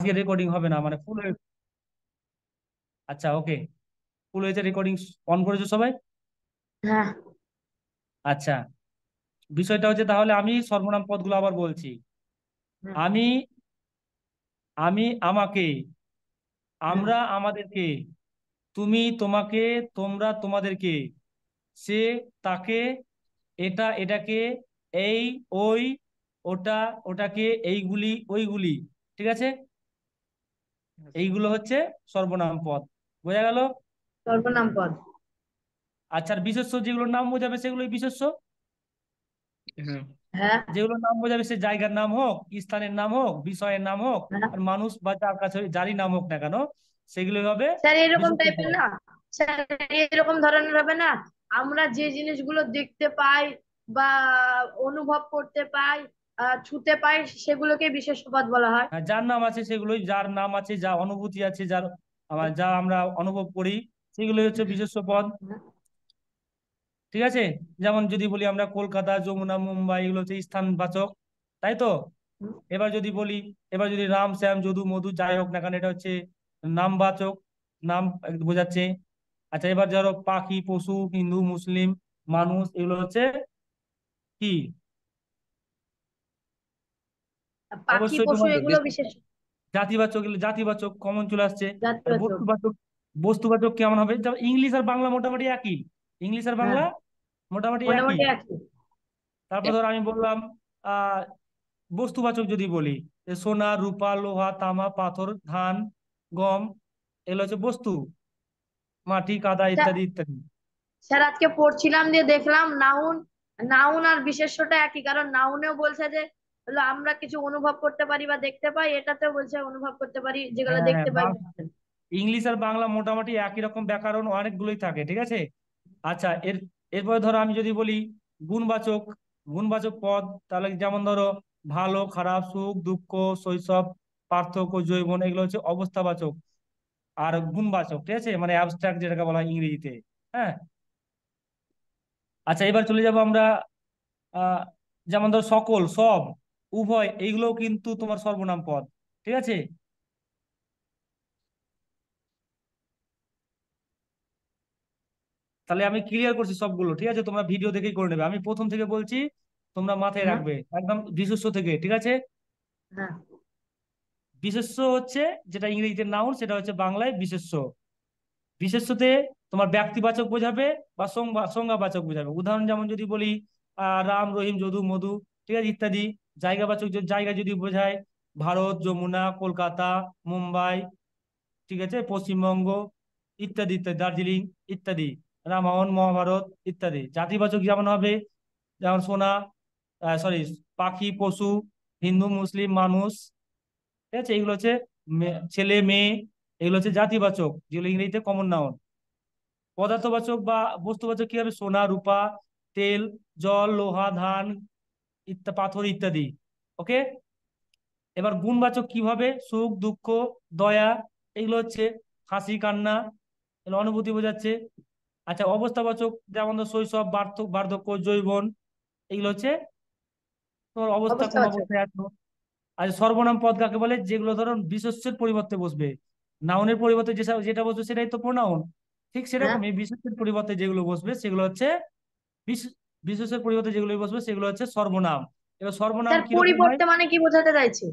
আজকে রেকর্ডিং হবে না মানে ফুল আচ্ছা ওকে ফুল হয়েছে রেকর্ডিং অন করেছো সবাই হ্যাঁ। আচ্ছা বিষয়টা হচ্ছে তাহলে আমি সর্বনাম পদগুলো আবার বলছি আমি আমি আমাকে আমরা আমাদেরকে তুমি তোমাকে তোমরা তোমাদেরকে সে তাকে এটা এটাকে এই ওই ওটা ওটাকে এইগুলি ওইগুলি ঠিক আছে আচ্ছা। এইগুলো হচ্ছে সর্বনাম পদ বোঝা গেল সর্বনাম পদ আচ্ছা বিশেষ যেগুলোর নাম বোঝাবে সেগুলো বিশেষ হ্যাঁ। হ্যাঁ। যেগুলোর নাম বোঝাবে সে জায়গার নাম হোক স্থানের নাম হোক বিষয়ের নাম হোক হ্যাঁ। আর মানুষ বা যার কাছে যারই নাম হোক না কেন সেগুলো হবে এরকম এরকম ধরনের হবে না আমরা যে জিনিসগুলো দেখতে পাই বা অনুভব করতে পাই ছুতে পায় সেগুলোকে বিশেষ বিশেষ্যপদ বলা হয় হ্যাঁ, যার নাম আছে সেগুলোই যার নাম আছে যা অনুভূতি আছে যার যা আমরা অনুভব করি সেগুলোই হচ্ছে বিশেষ বিশেষ্যপদ ঠিক আছে যেমন যদি বলি আমরা কলকাতা যমুনা মুম্বাই এগুলো হচ্ছে স্থানবাচক তাই তো এবার যদি বলি এবার যদি রাম শ্যাম যদু মধু যাই হোক না কেন এটা হচ্ছে নামবাচক নাম বোঝাচ্ছে আচ্ছা এবার ধরো পাখি পশু হিন্দু মুসলিম মানুষ এগুলো হচ্ছে কি পাখি পশু এগুলো বিশেষ জাতিবাচক জাতিবাচক কমন চলে আসছে বস্তুবাচক বস্তুবাচক কেমন হবে ইংলিশ আর বাংলা মোটামুটি একই ইংলিশ আর বাংলা হ্যাঁ। মোটামুটি একই তারপর ধর আমি বললাম আহ বস্তুবাচক যদি বলি সোনা রূপা লোহা তামা পাথর ধান গম এগুলো হচ্ছে বস্তু মাটি কাদা ইত্যাদি ইত্যাদি স্যার আজকে পড়ছিলাম দিয়ে দেখলাম নাউন নাউন আর বিশেষ্যটা একই কারণ নাউনেও বলছে যে বলো আমরা কিছু অনুভব করতে পারি বা দেখতে পাই এটাতেও বলছে অনুভব করতে পারি যেগুলো হ্যাঁ, হ্যাঁ, দেখতে পাই ইংলিশ আর বাংলা মোটামুটি একই রকম ব্যাকরণ অনেকগুলোই থাকে ঠিক আছে আচ্ছা এর এরপরে ধরো আমি যদি বলি গুণবাচক গুণবাচক পদ তাহলে যেমন ধরো ভালো খারাপ সুখ দুঃখ শৈশব পার্থক্য জৈবন এগুলো হচ্ছে অবস্থাবাচক আর গুণবাচক ঠিক আছে মানে অ্যাবস্ট্রাক্ট যেটাকে বলা হয় ইংরেজিতে হ্যাঁ আচ্ছা এবার চলে যাব আমরা যেমন ধরো সকল সব উভয় এইগুলোও কিন্তু তোমার সর্বনাম পদ ঠিক আছে তাহলে আমি ক্লিয়ার করছি সবগুলো ঠিক আছে তোমরা ভিডিও দেখেই করে নেবে আমি প্রথম থেকে বলছি তোমরা মাথায় হ্যাঁ। রাখবে একদম বিশেষ্য থেকে ঠিক আছে হ্যাঁ। বিশেষ হচ্ছে যেটা ইংরেজিতে নাউন সেটা হচ্ছে বাংলায় বিশেষ বিশেষতে তোমার ব্যক্তিবাচক বোঝাবে বা সংজ্ঞা বাচক বোঝাবে উদাহরণ যেমন যদি বলি রাম রহিম যদু মধু ঠিক আছে ইত্যাদি জায়গাবাচক জায়গা যদি বোঝায় ভারত যমুনা কলকাতা মুম্বাই ঠিক আছে পশ্চিমবঙ্গ ইত্যাদি ইত্যাদি দার্জিলিং ইত্যাদি রামায়ণ মহাভারত ইত্যাদি জাতিবাচক যেমন হবে যেমন সোনা সরি পাখি পশু হিন্দু মুসলিম মানুষ ঠিক আছে এগুলো হচ্ছে ছেলে মেয়ে এগুলো হচ্ছে জাতিবাচক যেগুলো ইংরেজিতে কমন নাউন পদার্থবাচক বা বস্তুবাচক কি হবে সোনা রূপা তেল জল লোহা ধান ইত্যা পাথর ইত্যাদি ওকে এবার গুণবাচক কিভাবে সুখ দুঃখ দয়া এগুলো হচ্ছে হাসি কান্না এগুলো অনুভূতি বোঝাচ্ছে আচ্ছা অবস্থাবাচক যেমন শৈশব বার্ধক্য জৈবন এগুলো হচ্ছে তোমার অবস্থা কোন অবস্থায় আছো আচ্ছা সর্বনাম পদ কাকে বলে যেগুলো ধরুন বিশেষ্যের পরিবর্তে বসবে নাউনের পরিবর্তে যেটা বসবে সেটাই তো প্রোনাউন ঠিক সেরকমই হ্যাঁ। বিশেষ্যের পরিবর্তে যেগুলো বসবে সেগুলো হচ্ছে বিশেষের পরিবর্তে যেগুলো বসবে সেগুলো হচ্ছে সর্বনাম এবার সর্বনাম কি পরিবর্তে মানে কি বোঝাতে চাইছে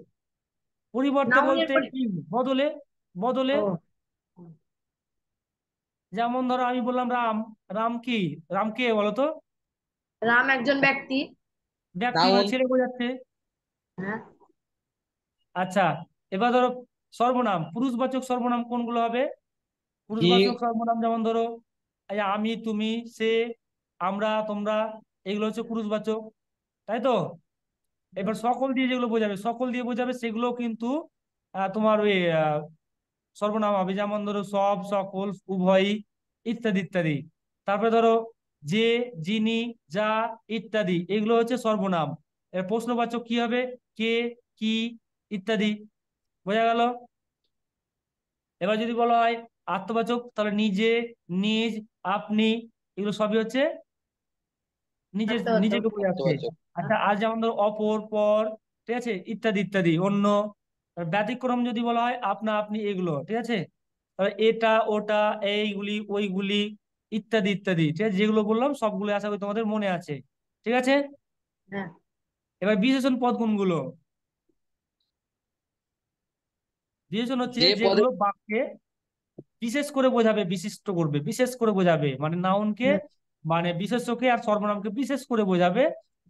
পরিবর্তে বলতে বদলে বদলে যেমন ধরো আমি বললাম রাম রাম কি রাম কে বলতো রাম একজন ব্যক্তি ব্যক্তি ছেলে বোঝাচ্ছে হ্যাঁ। আচ্ছা এবার ধরো সর্বনাম পুরুষবাচক সর্বনাম কোনগুলো হবে পুরুষবাচক সর্বনাম যেমন ধরো আমি তুমি সে আমরা তোমরা এগুলো হচ্ছে পুরুষবাচক তাই তো এবার সকল দিয়ে যেগুলো বোঝাবে সকল দিয়ে বোঝাবে সেগুলো কিন্তু তোমার ওই সর্বনাম হবে যেমন ধরো সব সকল উভয়ই ইত্যাদি ইত্যাদি তারপরে ধরো যে যিনি যা ইত্যাদি এগুলো হচ্ছে সর্বনাম এর প্রশ্নবাচক কি হবে কে কি ইত্যাদি বোঝা গেল এবার যদি বলা হয় আত্মবাচক তাহলে নিজে নিজ আপনি এগুলো সবই হচ্ছে নিজের নিজেকে আছে আচ্ছা আর যেমন ধরো অপর পর ঠিক আছে ইত্যাদি ইত্যাদি অন্য ব্যতিক্রম যদি বলা হয় আপনা আপনি এগুলো ঠিক আছে এটা ওটা এইগুলি ওইগুলি ইত্যাদি ইত্যাদি ঠিক আছে যেগুলো বললাম সবগুলো আশা করি তোমাদের মনে আছে ঠিক আছে হ্যাঁ। এবার বিশেষণ পদ কোনগুলো বিশেষণ হচ্ছে যেগুলো বাক্যে বিশেষ করে বোঝাবে বিশিষ্ট করবে বিশেষ করে বোঝাবে মানে নাউনকে মানে বিশেষকে আর সর্বনামকে বিশেষ করে বোঝাবে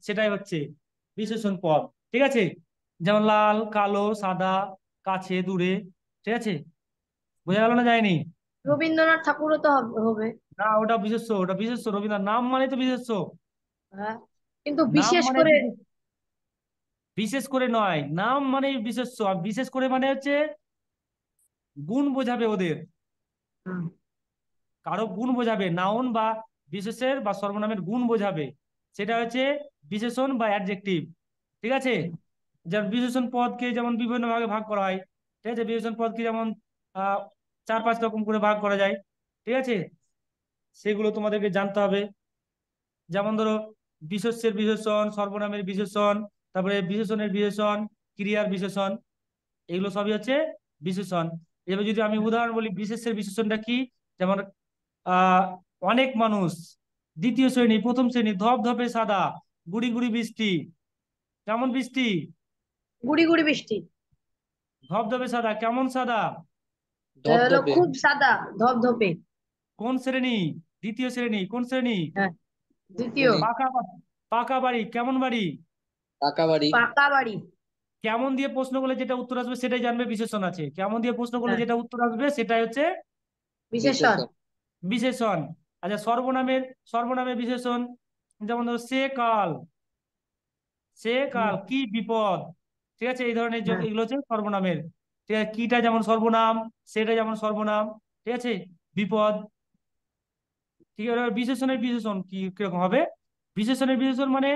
সেটাই হচ্ছে বিশেষণ পদ ঠিক আছে যেমন লাল কালো সাদা কাছে দূরে ঠিক আছে বোঝা গেল না যায়নি রবীন্দ্রনাথ ঠাকুর তো হবে না ওটা বিশেষ ওটা বিশেষ রবীন্দ্রনাথ নাম হ্যাঁ, মানে তো বিশেষ কিন্তু বিশেষ করে বিশেষ করে নয় নাম মানে বিশেষ আর বিশেষ করে মানে হচ্ছে গুণ বোঝাবে ওদের কারো গুণ বোঝাবে নাউন বা বিশেষের বা সর্বনামের গুণ বোঝাবে সেটা হচ্ছে বিশেষণ বা অ্যাডজেক্টিভ ঠিক আছে যেমন বিশেষণ পদকে যেমন বিভিন্ন ভাগে ভাগ করা হয় ঠিক আছে বিশেষণ পদকে যেমন চার পাঁচ রকম করে ভাগ করা যায় ঠিক আছে সেগুলো তোমাদেরকে জানতে হবে যেমন ধরো বিশেষের বিশেষণ সর্বনামের বিশেষণ তারপরে বিশেষণের বিশেষণ ক্রিয়ার বিশেষণ এগুলো সবই হচ্ছে বিশেষণ এবার যদি আমি উদাহরণ বলি বিশেষের বিশেষণটা কি যেমন অনেক মানুষ দ্বিতীয় শ্রেণী প্রথম শ্রেণী ধপ ধপে সাদা গুড়ি গুড়ি বৃষ্টি কেমন বৃষ্টি গুড়ি গুড়ি বৃষ্টি সাদা কেমন সাদা খুব সাদা ধপে কোন শ্রেণী দ্বিতীয় শ্রেণী কোন শ্রেণী হ্যাঁ, দ্বিতীয় পাকা পাকা বাড়ি কেমন বাড়ি পাকা বাড়ি পাকা বাড়ি কেমন দিয়ে প্রশ্ন করলে যেটা উত্তর আসবে সেটাই জানবে বিশেষণ আছে কেমন দিয়ে প্রশ্ন করলে হ্যাঁ। যেটা উত্তর আসবে সেটাই হচ্ছে বিশেষণ বিশেষণ আচ্ছা সর্বনামের সর্বনামের বিশেষণ যেমন ধরো সে কাল সে কাল কি বিপদ ঠিক আছে এই ধরনের হ্যাঁ। এগুলো হচ্ছে সর্বনামের ঠিক আছে কিটা যেমন সর্বনাম সেটা যেমন সর্বনাম ঠিক আছে বিপদ ঠিক আছে বিশেষণের বিশেষণ কি কিরকম হবে বিশেষণের বিশেষণ মানে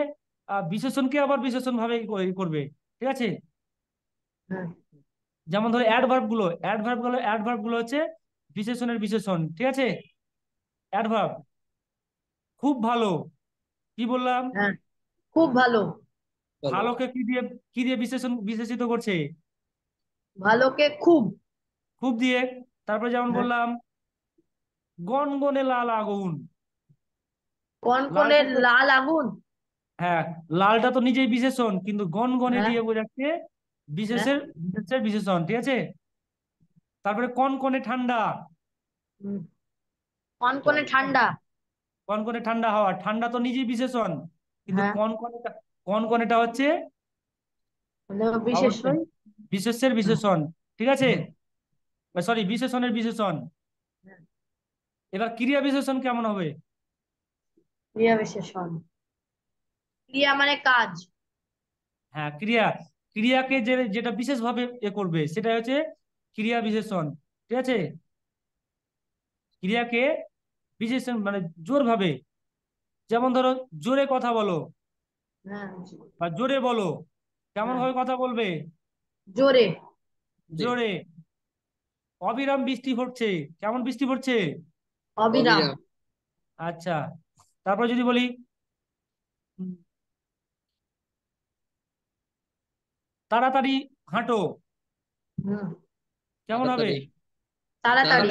বিশেষণকে আবার বিশেষণ ভাবে করবে ঠিক আছে হ্যাঁ। যেমন ধরো অ্যাডভার্ব গুলো অ্যাডভার্ব গুলো অ্যাডভার্ব গুলো হচ্ছে বিশেষণের বিশেষণ ঠিক আছে অ্যাডভার্ব খুব ভালো কি বললাম হ্যাঁ, খুব ভালো ভালোকে কি দিয়ে কি দিয়ে বিশেষণ বিশেষিত করছে ভালোকে খুব খুব দিয়ে তারপরে যেমন হ্যাঁ। বললাম গনগনে লাল আগুন গনগনে লাল আগুন হ্যাঁ লালটা তো নিজেই বিশেষণ কিন্তু গনগনে হ্যাঁ। দিয়ে বোঝাচ্ছে বিশেষের বিশেষের বিশেষণ ঠিক আছে তারপরে কনকনে ঠান্ডা কনকনে ঠান্ডা কনকনে ঠান্ডা হওয়া ঠান্ডা তো নিজে বিশেষণ কিন্তু হ্যাঁ। কনকনেটা কনকনেটা হচ্ছে বিশেষণ বিশেষের বিশেষণ ঠিক আছে সরি বিশেষণের বিশেষণ হ্যাঁ। এবার ক্রিয়া বিশেষণ কেমন হবে ক্রিয়া বিশেষণ ক্রিয়া মানে কাজ হ্যাঁ ক্রিয়া ক্রিয়াকে যে যেটা বিশেষ ভাবে এ করবে সেটা হচ্ছে ক্রিয়া বিশেষণ ঠিক আছে ক্রিয়াকে বিশেষ মানে জোর ভাবে যেমন ধরো জোরে কথা বলো হ্যাঁ। বা জোরে বলো কেমন ভাবে হ্যাঁ। কথা বলবে জোরে জোরে অবিরাম বৃষ্টি পড়ছে কেমন বৃষ্টি পড়ছে অবিরাম আচ্ছা তারপর যদি বলি তাড়াতাড়ি হাঁটো কেমন হবে তাড়াতাড়ি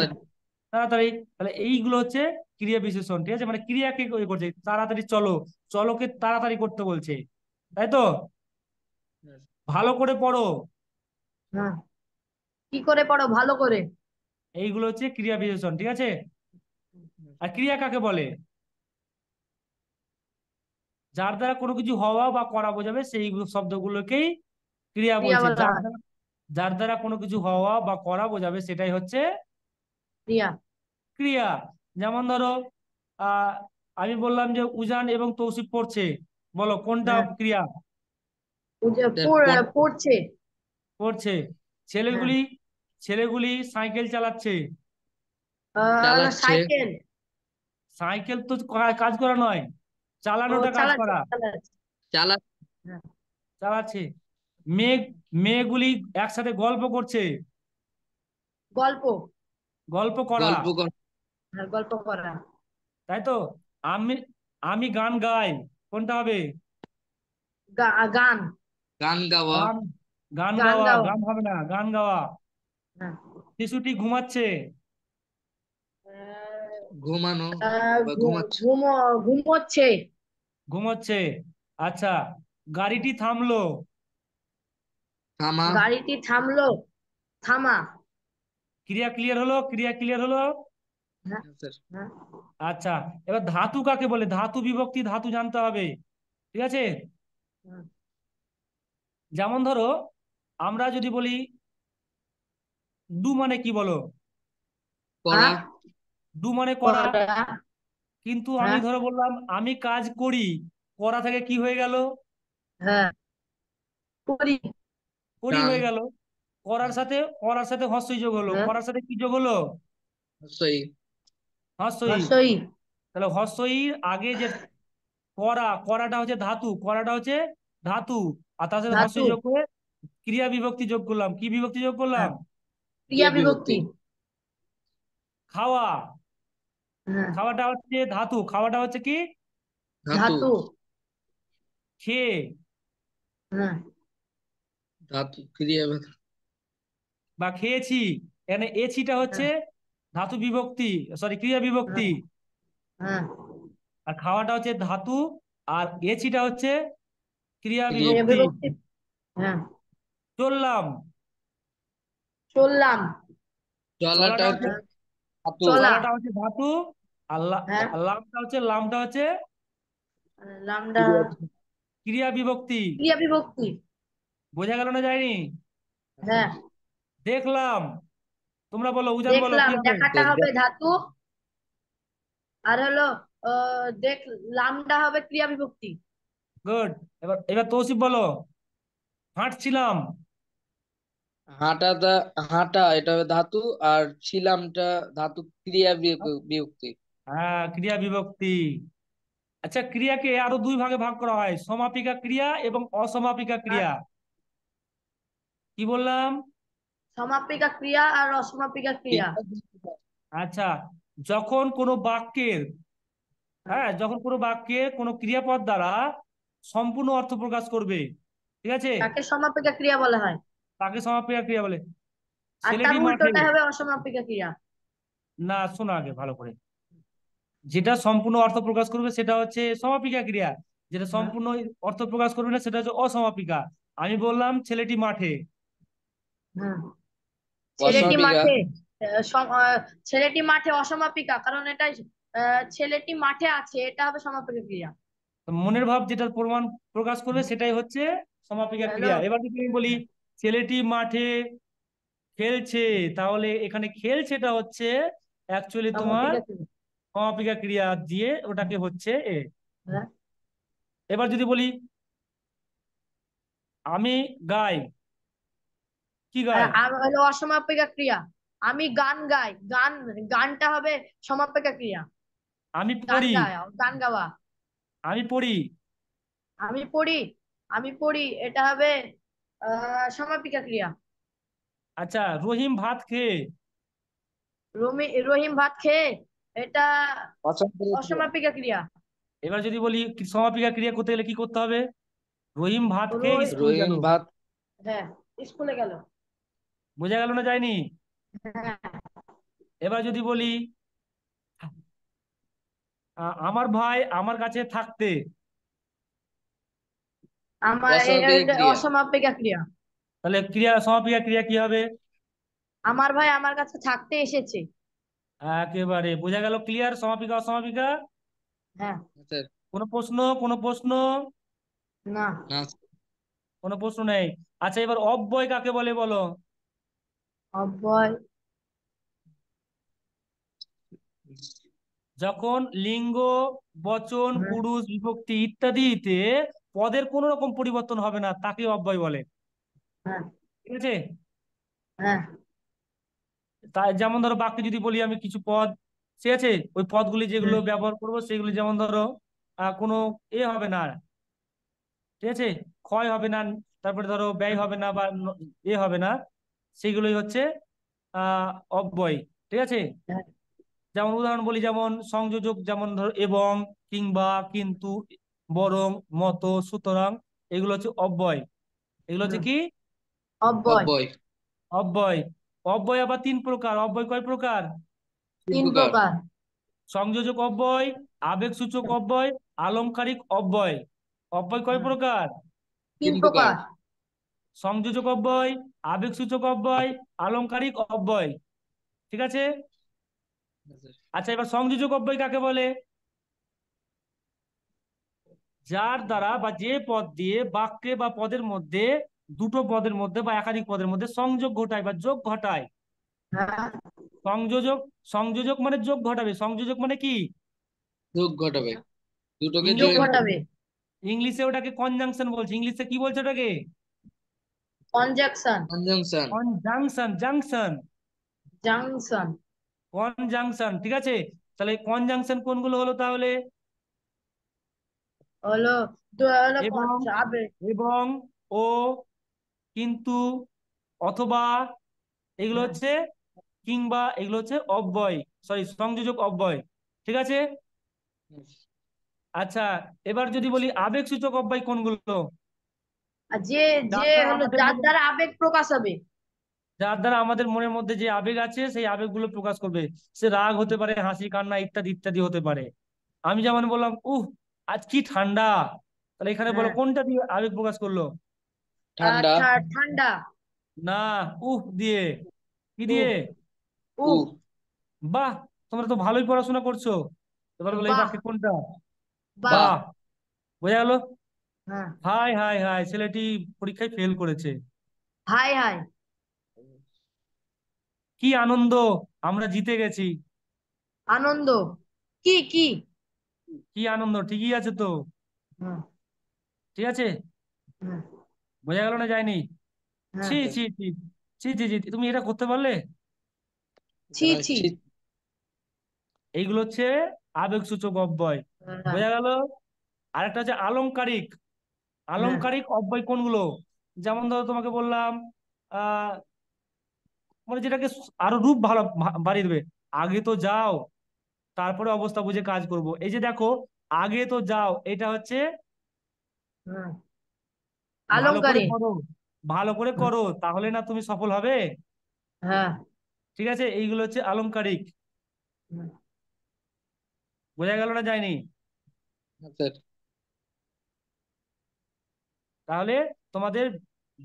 তাড়াতাড়ি তাহলে এইগুলো হচ্ছে ক্রিয়া বিশেষণ ঠিক আছে মানে ক্রিয়াকে করছে তাড়াতাড়ি চলো চলোকে তাড়াতাড়ি করতে বলছে তাই তো হ্যাঁ। ভালো করে পড়ো হ্যাঁ। কি করে পড়ো ভালো করে এইগুলো হচ্ছে ক্রিয়া বিশেষণ ঠিক আছে আর ক্রিয়া কাকে বলে যার দ্বারা কোনো কিছু হওয়া বা করা বোঝাবে সেই শব্দগুলোকেই ক্রিয়া বলছে যার দ্বারা কোনো কিছু হওয়া বা করা বোঝাবে সেটাই হচ্ছে ক্রিয়া ক্রিয়া যেমন ধরো আমি বললাম যে উজান এবং তৌসিফ পড়ছে বলো কোনটা হ্যাঁ। ক্রিয়া পড়ছে পড়ছে ছেলেগুলি হ্যাঁ। ছেলেগুলি সাইকেল চালাচ্ছে সাইকেল তো কাজ করা নয় চালানোটা কাজ করা হ্যাঁ। চালাচ্ছে মেয়ে মেয়েগুলি একসাথে গল্প করছে গল্প গল্প করা গল্প করা হ্যাঁ, গল্প করা তাই তো আমি আমি গান গাই কোনটা হবে গান গান গাওয়া গান গাওয়া গান হবে না গান গাওয়া হ্যাঁ। শিশুটি ঘুমাচ্ছে ঘুমানো ঘুমাচ্ছে ঘুমাচ্ছে আচ্ছা গাড়িটি থামলো থামা গাড়িটি থামলো থামা ক্রিয়া ক্লিয়ার হলো ক্রিয়া ক্লিয়ার হলো হ্যাঁ। হ্যাঁ। আচ্ছা এবার ধাতু কাকে বলে ধাতু বিভক্তি ধাতু জানতে হবে ঠিক আছে যেমন ধরো আমরা যদি বলি ডু মানে কি বলো ডু হ্যাঁ। মানে করা কিন্তু আমি ধরো বললাম আমি কাজ করি করা থেকে কি হয়ে গেল করি হয়ে গেল করার সাথে করার সাথে হস্যই যোগ হলো হ্যাঁ। করার সাথে কি যোগ হলো হস্যই তাহলে হস্যইর আগে যে করা করাটা হচ্ছে ধাতু করাটা হচ্ছে ধাতু আর তার সাথে হস্যই যোগ করে ক্রিয়া বিভক্তি যোগ করলাম কি বিভক্তি যোগ করলাম হ্যাঁ। ক্রিয়া বিভক্তি খাওয়া হ্যাঁ। খাওয়াটা হচ্ছে ধাতু খাওয়াটা হচ্ছে কি ধাতু খেয়ে ধাতু ক্রিয়া বা খেয়েছি এখানে এছিটা হচ্ছে হ্যাঁ। ধাতু বিভক্তি সরি ক্রিয়া বিভক্তি হ্যাঁ। হ্যাঁ। আর খাওয়াটা হচ্ছে ধাতু আর এছিটা হচ্ছে ক্রিয়া বিভক্তি চললাম চললাম চলাটা হচ্ছে ধাতু আর লামটা হচ্ছে লামটা হচ্ছে লামটা ক্রিয়া বিভক্তি ক্রিয়া বিভক্তি বোঝা গেল না যায়নি হ্যাঁ দেখলাম তোমরা বলো উজান বলো দেখলাম দেখাটা হবে ধাতু আর হলো দেখ লামডা হবে ক্রিয়া বিভক্তি গুড এবার এবার তৌসিফ বলো হাঁটছিলাম হাঁটা এটা হবে ধাতু আর ছিলামটা ধাতু ক্রিয়া বিভক্তি হ্যাঁ ক্রিয়া বিভক্তি আচ্ছা ক্রিয়াকে আরো দুই ভাগে ভাগ করা হয় সমাপিকা ক্রিয়া এবং অসমাপিকা ক্রিয়া হ্যাঁ। কি বললাম সমাপিকা ক্রিয়া আর অসমাপিকা ক্রিয়া আচ্ছা যখন কোনো বাক্যের হ্যাঁ যখন কোনো বাক্যে কোনো ক্রিয়াপদ দ্বারা সম্পূর্ণ অর্থ প্রকাশ করবে ঠিক আছে তাকে সমাপিকা ক্রিয়া বলা হয় তাকে সমাপিকা ক্রিয়া বলে হবে অসমাপিকা ক্রিয়া না শোনো আগে ভালো করে যেটা সম্পূর্ণ অর্থ প্রকাশ করবে সেটা হচ্ছে সমাপিকা ক্রিয়া যেটা হ্যাঁ। সম্পূর্ণ অর্থ প্রকাশ করবে না সেটা হচ্ছে অসমাপিকা আমি বললাম ছেলেটি মাঠে হ্যাঁ। ছেলেটি মাঠে ছেলেটি মাঠে অসমাপিকা কারণ এটা ছেলেটি মাঠে আছে এটা হবে সমাপিকা ক্রিয়া মনের ভাব যেটা প্রমাণ প্রকাশ করবে সেটাই হচ্ছে সমাপিকা ক্রিয়া এবার যদি আমি বলি ছেলেটি মাঠে খেলছে তাহলে এখানে খেলছেটা হচ্ছে অ্যাকচুয়ালি তোমার সমাপিকা ক্রিয়া দিয়ে ওটাকে হচ্ছে এ হ্যাঁ। এবার যদি বলি আমি গাই কি গায় অসমাপিকা ক্রিয়া আমি গান গাই গান গানটা হবে সমাপিকা ক্রিয়া আমি পড়ি গান গাওয়া আমি পড়ি আমি পড়ি আমি পড়ি এটা হবে সমাপিকা ক্রিয়া আচ্ছা রহিম ভাত খেয়ে রহিম ভাত খেয়ে এটা অসমাপিকা ক্রিয়া এবার যদি বলি সমাপিকা ক্রিয়া করতে গেলে কি করতে হবে রহিম ভাত খেয়ে স্কুল ভাত হ্যাঁ স্কুলে গেল বোঝা গেল না যায়নি হ্যাঁ। এবার যদি বলি আমার ভাই আমার কাছে থাকতে আমার তাহলে ক্রিয়া সমাপিকা ক্রিয়া কি হবে আমার ভাই আমার কাছে থাকতে এসেছে একেবারে বোঝা গেল ক্লিয়ার সমাপিকা অসমাপিকা হ্যাঁ। কোন প্রশ্ন কোনো প্রশ্ন না কোনো প্রশ্ন নেই আচ্ছা এবার অব্যয় কাকে বলে বলো অব্যয় যখন লিঙ্গ বচন পুরুষ বিভক্তি ইত্যাদিতে পদের কোন রকম পরিবর্তন হবে না তাকে অব্যয় বলে হ্যাঁ। ঠিক আছে হ্যাঁ। তাই যেমন ধরো বাক্যে যদি বলি আমি কিছু পদ ঠিক আছে ওই পদগুলি যেগুলো ব্যবহার করব সেগুলি যেমন ধরো কোনো এ হবে না ঠিক আছে ক্ষয় হবে না তারপরে ধরো ব্যয় হবে না বা এ হবে না সেগুলোই হচ্ছে অব্যয় ঠিক আছে হ্যাঁ। যেমন উদাহরণ বলি যেমন সংযোজক যেমন ধরো এবং কিংবা কিন্তু বরং মত সুতরাং এগুলো হচ্ছে অব্যয় এগুলো হচ্ছে কি অব্যয় অব্যয় অব্যয় আবার তিন প্রকার অব্যয় কয় প্রকার সংযোজক অব্যয় আবেগ সূচক হ্যাঁ। অব্যয় আলংকারিক অব্যয় অব্যয় কয় প্রকার তিন প্রকার সংযোজক অব্যয় আবেগ সূচক অব্যয় আলংকারিক অব্যয় ঠিক আছে আচ্ছা এবার সংযোজক অব্যয় কাকে বলে যার দ্বারা বা যে পদ দিয়ে বাক্যে বা পদের মধ্যে দুটো পদের মধ্যে বা একাধিক পদের মধ্যে সংযোগ ঘটায় বা যোগ ঘটায় সংযোজক সংযোজক মানে যোগ ঘটাবে সংযোজক মানে কি যোগ ঘটাবে দুটোকে যোগ ঘটাবে ইংলিশে ওটাকে কনজাংশন বলছে ইংলিশে কি বলছে ওটাকে Conjunction. Conjunction. Conjunction. Junction. Junction. Conjunction. ঠিক আছে তাহলে কনজাংশন কোনগুলো হলো তাহলে হলো এবং ও কিন্তু অথবা এগুলো হচ্ছে কিংবা এগুলো হচ্ছে অব্যয় সরি সংযোজক অব্যয় ঠিক আছে আচ্ছা এবার যদি বলি আবেগ সূচক অব্যয় কোনগুলো যে যে হলো যার দ্বারা আবেগ প্রকাশ হবে যার দ্বারা আমাদের মনের মধ্যে যে আবেগ আছে সেই আবেগ গুলো প্রকাশ করবে সে রাগ হতে পারে হাসি কান্না ইত্যাদি ইত্যাদি হতে পারে আমি যেমন বললাম উহ আজ কি ঠান্ডা তাহলে এখানে বলো হ্যাঁ। কোনটা দিয়ে আবেগ প্রকাশ করলো ঠান্ডা না উহ দিয়ে কি দিয়ে উহ বাহ তোমরা তো ভালোই পড়াশোনা করছো এবার বলে কোনটা বাহ বোঝা গেলো হ্যাঁ। হাই হাই হাই ছেলেটি পরীক্ষায় ফেল করেছে হাই হাই কি আনন্দ আমরা জিতে গেছি আনন্দ কি কি কি আনন্দ ঠিকই আছে তো হ্যাঁ। ঠিক আছে হ্যাঁ। বোঝা গেল না যায়নি ছি ছি ছি ছি ছি ছি তুমি এটা করতে পারলে ছি ছি এইগুলো হচ্ছে আবেগ সূচক অব্যয় বোঝা গেল আর একটা হচ্ছে আলংকারিক হ্যাঁ। আলংকারিক অব্যয় কোনগুলো যেমন ধরো তোমাকে বললাম আহ মানে যেটাকে আরো রূপ ভালো বাড়িয়ে দেবে আগে তো যাও তারপরে অবস্থা বুঝে কাজ করব এই যে দেখো আগে তো যাও এটা হচ্ছে ভালো করে করো তাহলে না তুমি সফল হবে হ্যাঁ ঠিক আছে এইগুলো হচ্ছে আলংকারিক বোঝা গেল না যায়নি স্যার আচ্ছা। তাহলে তোমাদের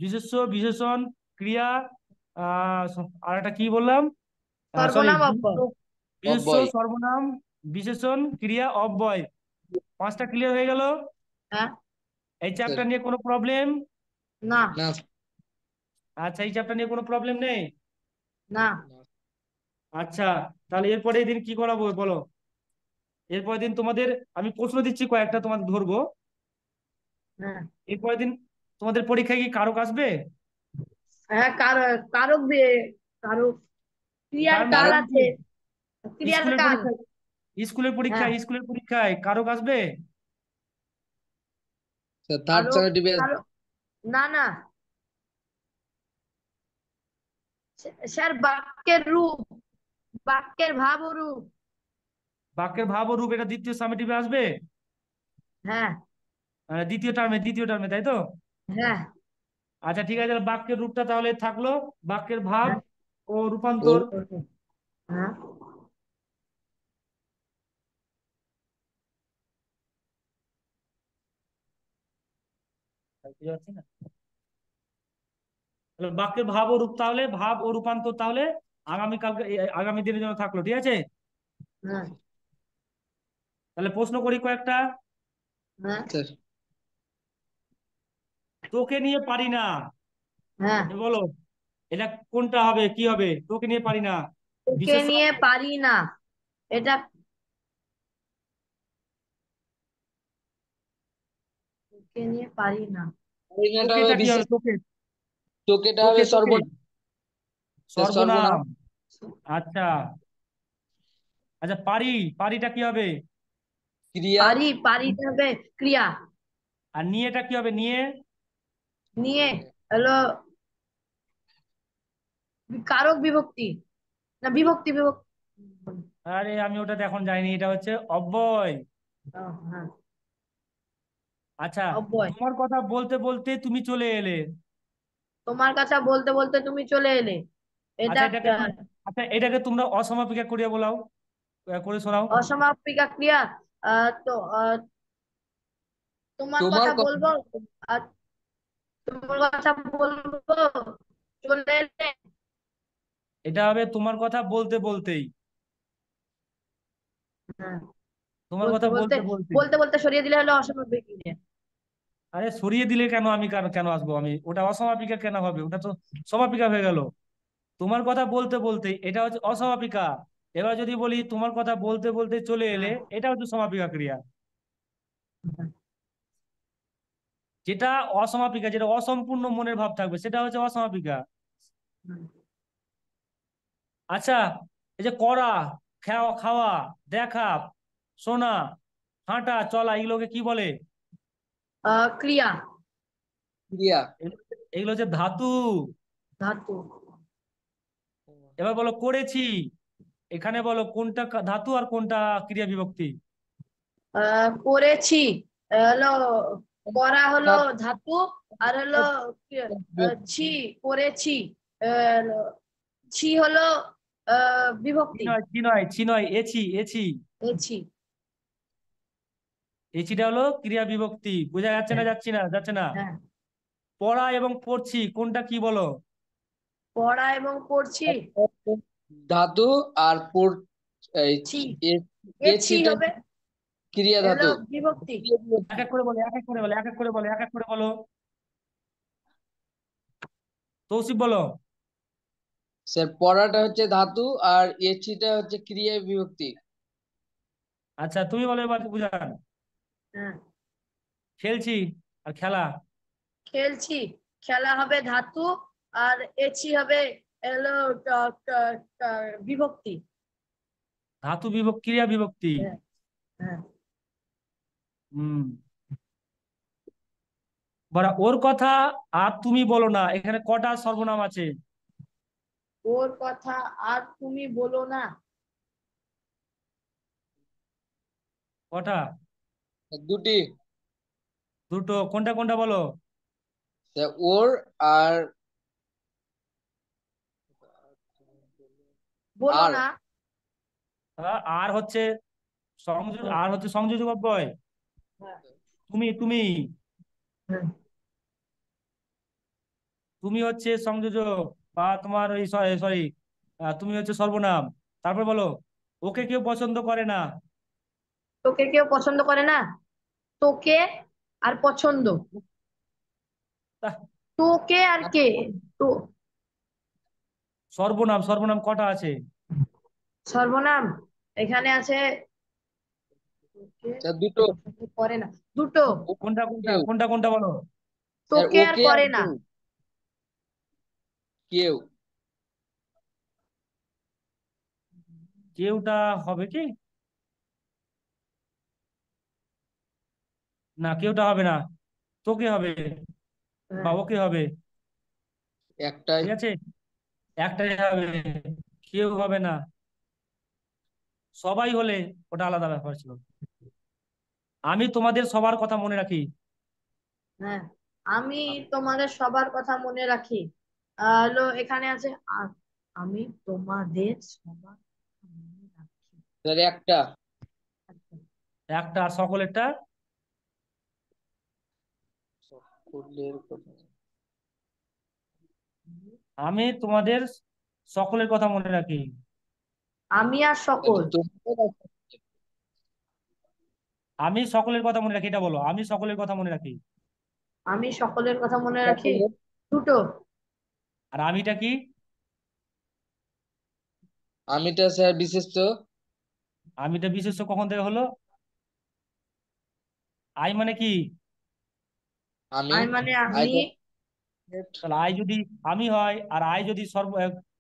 বিশেষ বিশেষণ ক্রিয়া আর একটা কি বললাম বিশেষ সর্বনাম বিশেষণ ক্রিয়া অব্যয় পাঁচটা ক্লিয়ার হয়ে গেল হ্যাঁ। এই চ্যাপ্টার নিয়ে কোনো প্রবলেম না আচ্ছা এই চ্যাপ্টার নিয়ে কোনো প্রবলেম নেই না আচ্ছা তাহলে এরপরে দিন কি করাবো বলো এরপরের দিন তোমাদের আমি প্রশ্ন দিচ্ছি কয়েকটা তোমাদের ধরবো হ্যাঁ। এই পরের দিন তোমাদের পরীক্ষায় কি কারক আসবে হ্যাঁ কারক কারক ক্রিয়ার কাল মানে আছে ক্রিয়ার কাল স্কুলের পরীক্ষা হ্যাঁ। স্কুলের পরীক্ষায় কারক আসবে থার্ড আচ্ছা, সেমিস্টারে না না স্যার বাক্যের রূপ বাক্যের ভাব ও রূপ বাক্যের ভাব ও রূপ এটা দ্বিতীয় সামেটিভে আসবে হ্যাঁ মানে দ্বিতীয় টার্মে দ্বিতীয় টার্মে তাই তো হ্যাঁ। আচ্ছা ঠিক আছে বাক্যের রূপটা তাহলে থাকলো বাক্যের ভাব হ্যাঁ। ও রূপান্তর হ্যাঁ। বাক্যের ভাব ও রূপ তাহলে ভাব ও রূপান্তর তাহলে আগামীকালকে আগামী দিনের জন্য থাকলো ঠিক আছে তাহলে প্রশ্ন করি কয়েকটা হ্যাঁ তোকে নিয়ে পারি না হ্যাঁ। বলো এটা কোনটা হবে কি হবে তোকে নিয়ে পারি না নিয়ে পারি না এটা নিয়ে আচ্ছা আচ্ছা পারি পারিটা কি হবে ক্রিয়া পারি হবে ক্রিয়া আর নিয়েটা কি হবে নিয়ে নিয়ে হলো কারক বিভক্তি না বিভক্তি বিভক্তি আরে আমি ওটা এখন যাইনি এটা হচ্ছে অব্যয় হ্যাঁ। আচ্ছা তোমার কথা বলতে বলতে তুমি চলে এলে তোমার কাছে বলতে বলতে তুমি চলে এলে আচ্ছা, এটা আচ্ছা এটাকে তোমরা অসমাপিকা করিয়া বলাও করে শোনাও অসমাপিকা ক্রিয়া তো তোমার কথা বলবো আচ্ছা। তোমার কথা বলবো চলে এলে এটা হবে তোমার কথা বলতে বলতেই হ্যাঁ। তোমার কথা বলতে বলতে বলতে বলতে সরিয়ে দিলে হলো অস্বাভাবিক ইয়ে। আরে সরিয়ে দিলে কেন আমি কেন আসবো আমি ওটা অস্বাভাবিকা কেন হবে ওটা তো স্বাভাবিকা হয়ে গেল তোমার কথা বলতে বলতে এটা হচ্ছে অস্বাভাবিকা এবার যদি বলি তোমার কথা বলতে বলতে চলে এলে এটা হচ্ছে সমাপিকা ক্রিয়া হ্যাঁ। যেটা অসমাপিকা যেটা অসম্পূর্ণ মনের ভাব থাকবে সেটা হচ্ছে অসমাপিকা আচ্ছা এই যে করা খাওয়া খাওয়া দেখা শোনা হাঁটা চলা এগুলোকে কি বলে ক্রিয়া এগুলো হচ্ছে ধাতু ধাতু এবার বলো করেছি এখানে বলো কোনটা ধাতু আর কোনটা ক্রিয়া বিভক্তি করেছি করা হলো ধাতু আর হলো ছি করেছি ছি হলো বিভক্তি ছি নয় ছি নয় এছি এছি এছি এছিটা হলো ক্রিয়া বিভক্তি বোঝা যাচ্ছে না হ্যাঁ। যাচ্ছে না যাচ্ছে না হ্যাঁ। পড়া এবং পড়ছি কোনটা কি বলো পড়া এবং পড়ছি ধাতু আর পড়ছি এছি হবে ক্রিয়া ধাতু বিভক্তি এক এক করে বলো এক এক করে এক এক করে এক এক করে বলো তৌসিফ বলো স্যার পড়াটা হচ্ছে ধাতু আর এচিটা হচ্ছে ক্রিয়া বিভক্তি আচ্ছা তুমি বলো এবার বুঝান হ্যাঁ। খেলছি আর খেলা খেলছি খেলা হবে ধাতু আর এচি হবে এলো বিভক্তি ধাতু বিভক্তি ক্রিয়া বিভক্তি হ্যাঁ, হ্যাঁ। বড়া ওর কথা আর তুমি বলো না এখানে কটা সর্বনাম আছে ওর কথা আর তুমি বলো না কটা দুটি দুটো কোনটা কোনটা বলো ওর আর বলো না আর হচ্ছে সংযোগ আর হচ্ছে সংযোজক অব্যয় তুমি তুমি তুমি হচ্ছে সংযোজক বা তোমার ওই সরি তুমি হচ্ছে সর্বনাম তারপর বলো ওকে কেউ পছন্দ করে না তোকে কেউ পছন্দ করে না তোকে আর পছন্দ তোকে আর কে তো সর্বনাম সর্বনাম কটা আছে সর্বনাম এখানে আছে না কোনটা কোনটা কোনটা কোনটা বলো কেউটা হবে কি না কেউটা হবে না তোকে হবে হ্যাঁ। বা ওকে হবে ঠিক আছে একটাই হবে কেউ হবে না সবাই হলে ওটা আলাদা ব্যাপার ছিল আমি তোমাদের সবার কথা মনে রাখি হ্যাঁ আমি তোমাদের সবার কথা মনে রাখি এখানে আছে আমি তোমাদের সবার একটা আর সকলেরটা সকলের আমি তোমাদের সকলের কথা মনে রাখি আমি আর সকল আমি সকলের কথা মনে রাখি এটা বলো আমি সকলের কথা মনে রাখি আমি সকলের কথা মনে রাখি দুটো আর আমিটা কি আমিটা স্যার বিশেষ্য আমিটা বিশেষ কখন থেকে হলো আই মানে কি আমি আই মানে আমি তাহলে আই যদি আমি হয় আর আই যদি সর্ব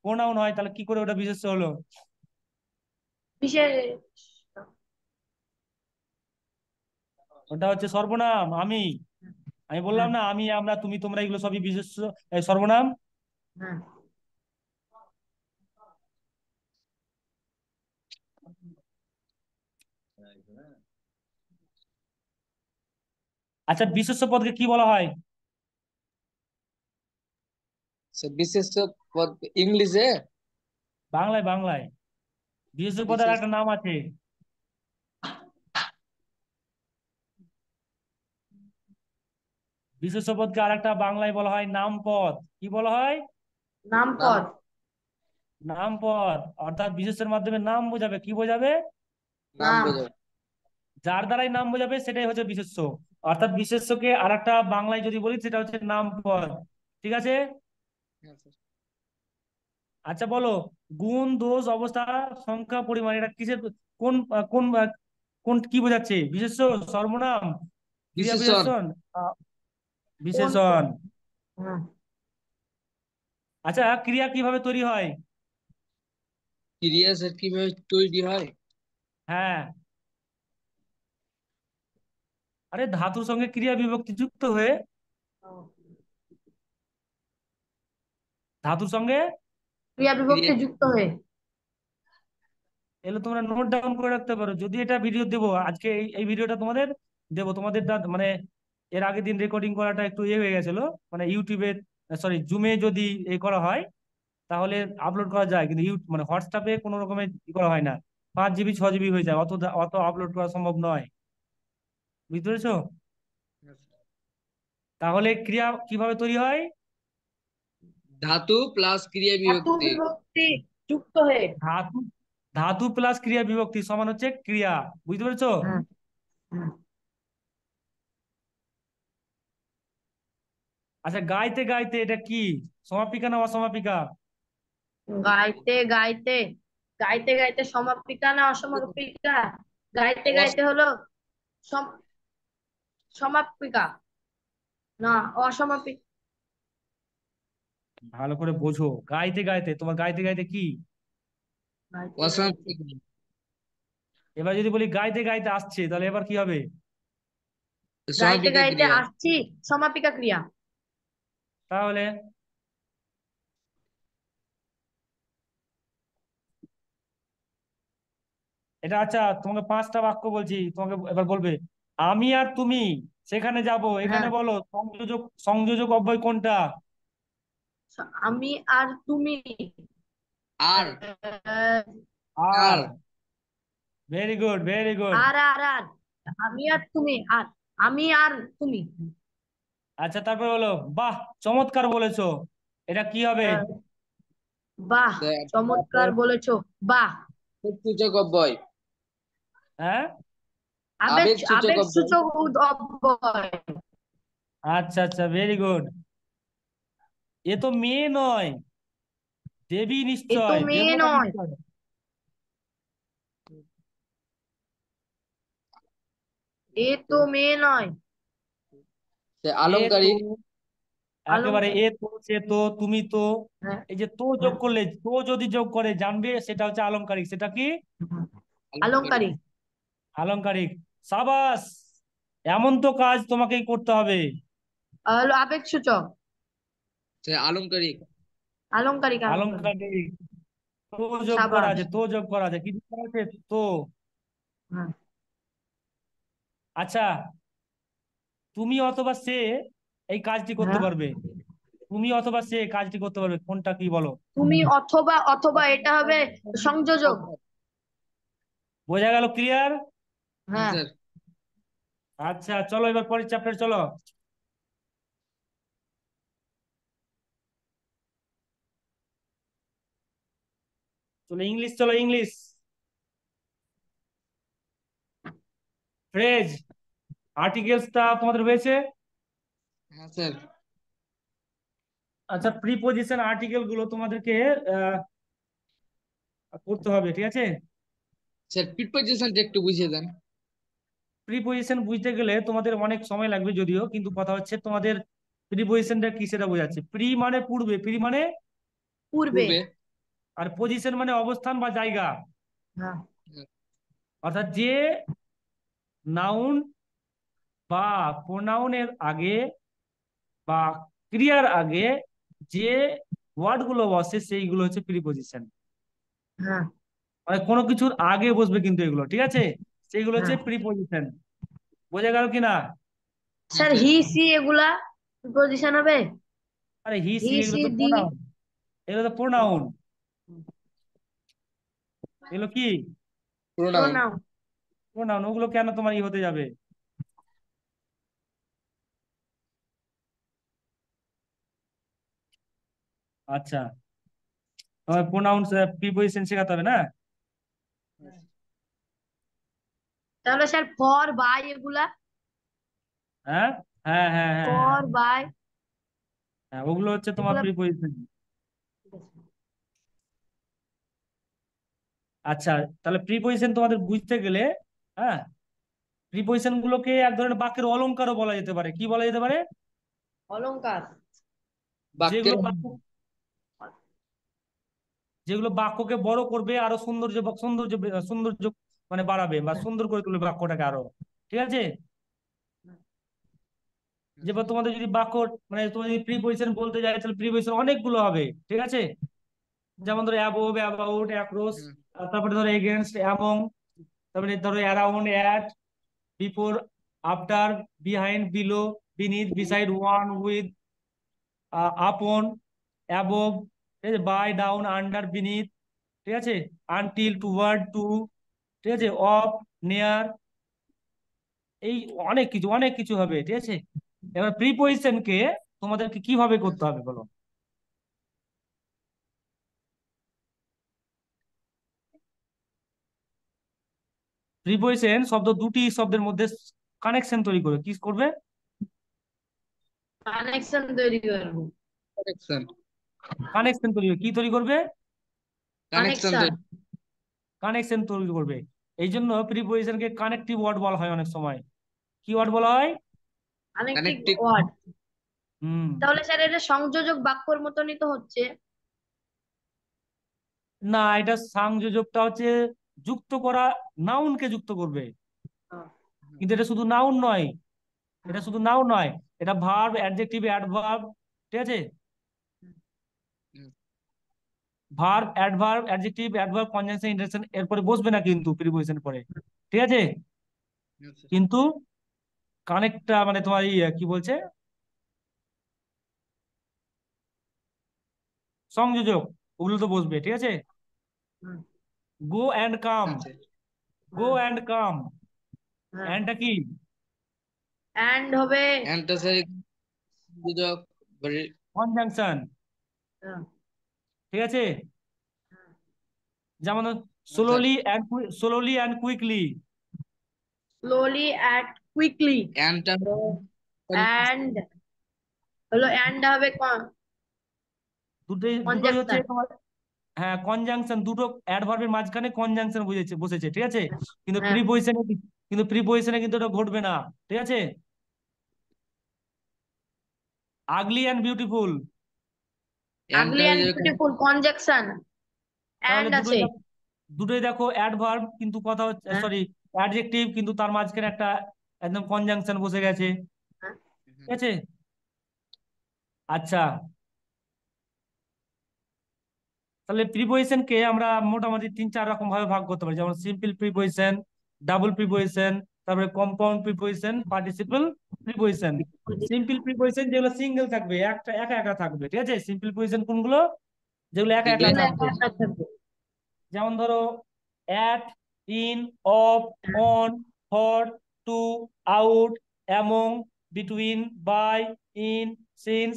প্রোনাউন হয় তাহলে কি করে ওটা বিশেষ হলো বিশেষ ওটা হচ্ছে সর্বনাম আমি আমি বললাম না আমি আমরা তুমি তোমরা এগুলো সবই বিশেষ সর্বনাম হ্যাঁ। আচ্ছা বিশেষ পদকে কি বলা হয় বিশেষ পদ ইংলিশে বাংলায় বাংলায় বিশেষ পদের একটা নাম আছে বিশেষ পদকে আরেকটা বাংলায় বলা হয় নাম নামপদ কি বলা হয় নাম নাম নামপদ অর্থাৎ বিশেষের মাধ্যমে নাম বোঝাবে কি বোঝাবে যার দ্বারাই নাম বোঝাবে সেটাই হচ্ছে বিশেষ অর্থাৎ বিশেষ্যকে আর একটা বাংলায় যদি বলি সেটা হচ্ছে নাম নামপদ ঠিক আছে হ্যাঁ, আচ্ছা বলো গুণ দোষ অবস্থা সংখ্যা পরিমাণ এটা কিসের কোন কোন কোন কি বোঝাচ্ছে বিশেষ সর্বনাম বিশেষণ আচ্ছা ক্রিয়া কিভাবে তৈরি হয় ক্রিয়া স্যার কিভাবে তৈরি হয় হ্যাঁ আরে ধাতুর সঙ্গে ক্রিয়া বিভক্তি যুক্ত হয়ে ধাতুর সঙ্গে ক্রিয়া বিভক্তি যুক্ত হয়ে তোমরা নোট ডাউন করে রাখতে পারো যদি এটা ভিডিও দেবো আজকে এই ভিডিওটা তোমাদের দেবো তোমাদের মানে এর আগের দিন রেকর্ডিং করাটা একটু ইয়ে হয়ে গেছিল মানে ইউটিউবে সরি জুমে যদি এ করা হয় তাহলে আপলোড করা যায় কিন্তু ইউ মানে হোয়াটসঅ্যাপে কোনো রকমের করা হয় না পাঁচ জিবি ছ জিবি হয়ে যায় অত অত আপলোড করা সম্ভব নয় বুঝতে পেরেছ তাহলে ক্রিয়া কিভাবে তৈরি হয় ধাতু প্লাস ক্রিয়া বিভক্তি যুক্ত হয়ে ধাতু ধাতু প্লাস ক্রিয়া বিভক্তি সমান হচ্ছে ক্রিয়া বুঝতে পেরেছ হ্যাঁ। আচ্ছা গাইতে গাইতে এটা কি সমাপিকা না অসমাপিকা গাইতে গাইতে গাইতে গাইতে সমাপিকা না অসমাপিকা গাইতে গাইতে হলো সমাপিকা না অসমাপিক ভালো করে বোঝো গাইতে গাইতে তোমার গাইতে গাইতে কি এবার যদি বলি গাইতে গাইতে আসছে তাহলে এবার কি হবে গাইতে গাইতে আসছি সমাপিকা ক্রিয়া তাহলে এটা আচ্ছা তোমাকে পাঁচটা বাক্য বলছি তোমাকে এবার বলবে আমি আর তুমি সেখানে যাব এখানে হ্যাঁ। বলো সংযোজক সংযোজক অব্যয় কোনটা আমি আর তুমি আর আর ভেরি গুড ভেরি গুড আর আর আর আমি আর তুমি আর আমি আর তুমি আচ্ছা তারপরে বলো বাহ চমৎকার বলেছো এটা কি হবে হ্যাঁ। বাহ চমৎকার বলেছো বাহ সূচক অব্যয় হ্যাঁ আবেগ আবেগ সূচক অব্যয় আচ্ছা আচ্ছা ভেরি গুড এ তো মেয়ে নয় দেবী নিশ্চয় মেয়ে নয় এ তো মেয়ে নয় আলংকারী হ্যাঁ। একেবারে এ তো সে তো তুমি তো হ্যাঁ। এই যে তো যোগ করলে তো যদি যোগ করে জানবে সেটা হচ্ছে আলংকারিক সেটা কি আলংকারিক আলংকারিক সাবাস এমন তো কাজ তোমাকেই করতে হবে আবেগ সূচক আলংকারিক আলংকারিক আলংকারিক তো যোগ করা আছে তো যোগ করা আছে কি আছে তো হ্যাঁ। আচ্ছা তুমি অথবা সে এই কাজটি করতে হ্যাঁ। পারবে তুমি অথবা সে কাজটি করতে পারবে কোনটা কি বলো তুমি অথবা অথবা এটা হবে সংযোজক বোঝা গেল ক্লিয়ার হ্যাঁ। আচ্ছা চলো এবার পরের চ্যাপ্টার চলো চলো ইংলিশ চলো ইংলিশ ফ্রেজ আর্টিকেলসটা তোমাদের হয়েছে হ্যাঁ স্যার আচ্ছা প্রিপোজিশন আর্টিকেল গুলো তোমাদেরকে করতে হবে ঠিক আছে স্যার প্রিপোজিশনটা একটু বুঝিয়ে দেন প্রিপোজিশন বুঝতে গেলে তোমাদের অনেক সময় লাগবে যদিও কিন্তু কথা হচ্ছে তোমাদের প্রিপোজিশনটা কি সেটা বোঝাচ্ছে প্রি মানে পূর্বে প্রি মানে পূর্বে আর পজিশন মানে অবস্থান বা জায়গা হ্যাঁ। হ্যাঁ। অর্থাৎ যে নাউন বা প্রোনাউনের আগে বা ক্রিয়ার আগে যে ওয়ার্ড গুলো বসে সেইগুলো হচ্ছে প্রিপোজিশন হ্যাঁ। মানে কোনো কিছুর আগে বসবে কিন্তু এগুলো ঠিক আছে সেইগুলো হচ্ছে প্রিপোজিশন হ্যাঁ। বোঝা গেল কিনা স্যার হি সি এগুলা প্রিপোজিশন হবে আরে হি সি এগুলো তো প্রোনাউন এগুলো তো প্রোনাউন এগুলো কি প্রোনাউন প্রোনাউন ওগুলো কেন তোমার ই হতে যাবে আচ্ছা তোমার প্রোনাউন্স প্রিপোজিশন শেখাতে হবে না তাহলে স্যার ফর বাই এগুলা হ্যাঁ হ্যাঁ হ্যাঁ হ্যাঁ ফর বাই হ্যাঁ ওগুলো হচ্ছে তোমার প্রিপোজিশন আচ্ছা তাহলে প্রিপোজিশন তোমাদের বুঝতে গেলে হ্যাঁ প্রিপোজিশন গুলোকে এক ধরনের বাক্যের অলংকারও বলা যেতে পারে কি বলা যেতে পারে অলংকার বাক্যের যেগুলো বাক্যকে বড় করবে আরো সৌন্দর্য সৌন্দর্য সৌন্দর্য মানে বাড়াবে বা সুন্দর করে তুলবে বাক্যটাকে আরো ঠিক আছে যে তোমাদের যদি বাক্য মানে তোমার যদি প্রিপোজিশন বলতে যাই তাহলে প্রিপোজিশন অনেকগুলো হবে ঠিক আছে যেমন ধরো অ্যাবোভ অ্যাবাউট অ্যাক্রোস তারপরে ধরো এগেনস্ট অ্যামং তারপরে ধরো around at before after behind below beneath beside on with upon above ঠিক আছে বাই ডাউন আন্ডার বিনিথ ঠিক আছে আনটিল টুয়ার্ড টু ঠিক আছে অফ নেয়ার এই অনেক কিছু অনেক কিছু হবে ঠিক আছে এবার প্রিপোজিশনকে তোমাদেরকে কিভাবে করতে হবে বলো প্রিপোজিশন শব্দ দুটি শব্দের মধ্যে কানেকশন তৈরি করবে কি করবে কানেকশন তৈরি করবে কানেকশন কানেকশন তৈরি কি তৈরি করবে কানেকশন তৈরি করবে এই জন্য প্রিপোজিশনকে কানেকটিভ ওয়ার্ড বলা হয় অনেক সময় কি ওয়ার্ড বলা হয় কানেকটিভ ওয়ার্ড তাহলে স্যার এটা সংযোজক বাক্যর মতনই তো হচ্ছে না এটা সংযোজকটা হচ্ছে যুক্ত করা নাউনকে যুক্ত করবে কিন্তু এটা শুধু নাউন নয় এটা শুধু নাউন নয় এটা ভার্ব অ্যাডজেক্টিভ অ্যাডভার্ব ঠিক আছে verb adverb adjective adverb conjunction interjection এরপরে বসবে না কিন্তু প্রিপোজিশন পরে ঠিক আছে কিন্তু কানেক্টটা মানে তোমার ইয়ে, কি বলছে সংযোজক ওগুলো তো বসবে ঠিক আছে go and come go and কাম অ্যান্ডটা কি অ্যান্ড হবে অ্যান্ড সংযোজক কনজাংশন ঠিক আছে হ্যাঁ। যেমন slowly and slowly and quickly slowly and quickly and and হলো অ্যান্ড হবে কোন দুটোই হচ্ছে হ্যাঁ কনজাংশন দুটো অ্যাডভার্বের মাঝখানে কনজাংশন বুঝেছে বসেছে ঠিক আছে কিন্তু প্রিপজিশনে হ্যাঁ। কিন্তু প্রিপজিশনে কিন্তু এটা ঘটবে না ঠিক আছে ugly and beautiful ugly and uh, beautiful conjunction and আছে দুটোই দেখো অ্যাডভার্ব কিন্তু কথা হচ্ছে সরি অ্যাডজেক্টিভ কিন্তু তার মাঝখানে একটা একদম কনজাংশন বসে গেছে হ্যাঁ। ঠিক আছে আচ্ছা তাহলে প্রিপোজিশনকে আমরা মোটামুটি তিন চার রকম ভাবে ভাগ করতে পারি যেমন সিম্পল প্রিপোজিশন ডাবল প্রিপোজিশন তারপরে compound preposition participle preposition simple preposition যেগুলো সিঙ্গেল থাকবে একটা একা একা থাকবে ঠিক আছে সিম্পল প্রিপোজিশন কোনগুলো যেগুলো একা একা থাকবে যেমন ধরো at in of on for to out among between by in since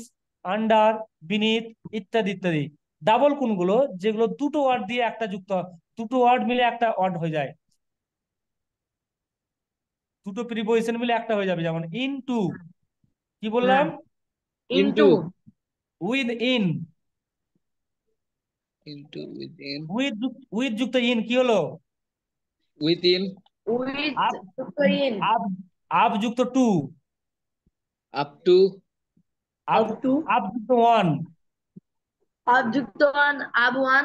under beneath ইত্যাদি ইত্যাদি ডাবল কোনগুলো যেগুলো দুটো ওয়ার্ড দিয়ে একটা যুক্ত দুটো ওয়ার্ড মিলে একটা ওয়ার্ড হয়ে যায় দুটো প্রিপোজিশন মিলে একটা হয়ে যাবে যেমন ইন টু কি বললাম in to with in with with যুক্ত ইন কি হলো উইথ ইন উইথ যুক্ত ইন আপ আপ যুক্ত to up to up to up যুক্ত ওয়ান আপ যুক্ত on up on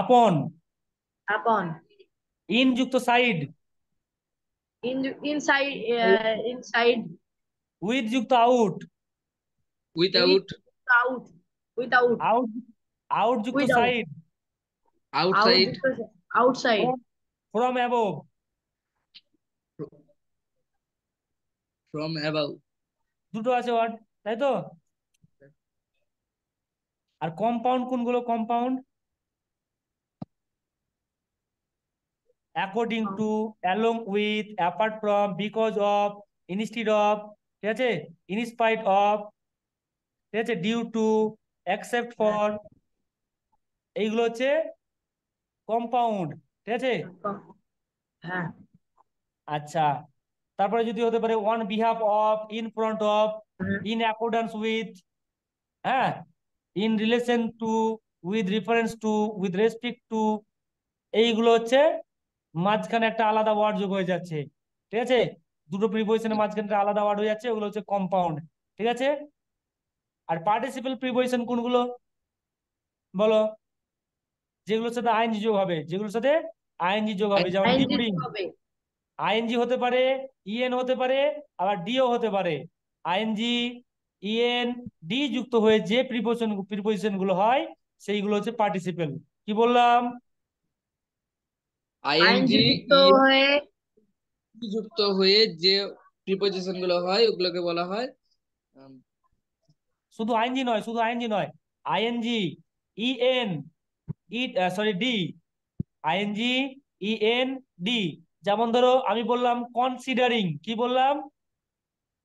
upon upon in যুক্ত সাইড ইনসাইড উইথ যুক্ত out with out out with out out যুক্ত side outside outside from above from above দুটো আছে word তাই তো আর কম্পাউন্ড কোনগুলো compound according to along with apart from because of instead of ঠিক আছে ইনস্পাইট অফ ঠিক আছে ডিউ টু অ্যাকসেপ্ট ফর এইগুলো হচ্ছে কম্পাউন্ড ঠিক আছে হ্যাঁ আচ্ছা তারপরে যদি হতে পারে on behalf of in front of in accordance with হ্যাঁ in relation to with reference to with respect to এইগুলো হচ্ছে মাঝখানে একটা আলাদা ওয়ার্ড যোগ হয়ে যাচ্ছে ঠিক আছে দুটো প্রিপোজিশনের মাঝখানে একটা আলাদা ওয়ার্ড হয়ে যাচ্ছে ওগুলো হচ্ছে কম্পাউন্ড ঠিক আছে আর পার্টিসিপেল প্রিপোজিশন কোনগুলো বলো যেগুলোর সাথে আইএনজি যোগ হবে যেগুলোর সাথে আইএনজি যোগ হবে যেমন হবে আইএনজি হতে পারে ইএন হতে পারে আবার ডিও হতে পারে আইএনজি ইএন ডি যুক্ত হয়ে যে প্রিপোজিশন প্রিপোজিশন গুলো হয় সেইগুলো হচ্ছে পার্টিসিপেল কি বললাম আইএনজি যুক্ত হয়ে যে প্রিপোজিশন গুলো হয় ওগুলোকে বলা হয় শুধু আইএনজি নয় শুধু আইএনজি নয় I N G E N E sorry D I N G E N D যেমন ধরো আমি বললাম কনসিডারিং কি বললাম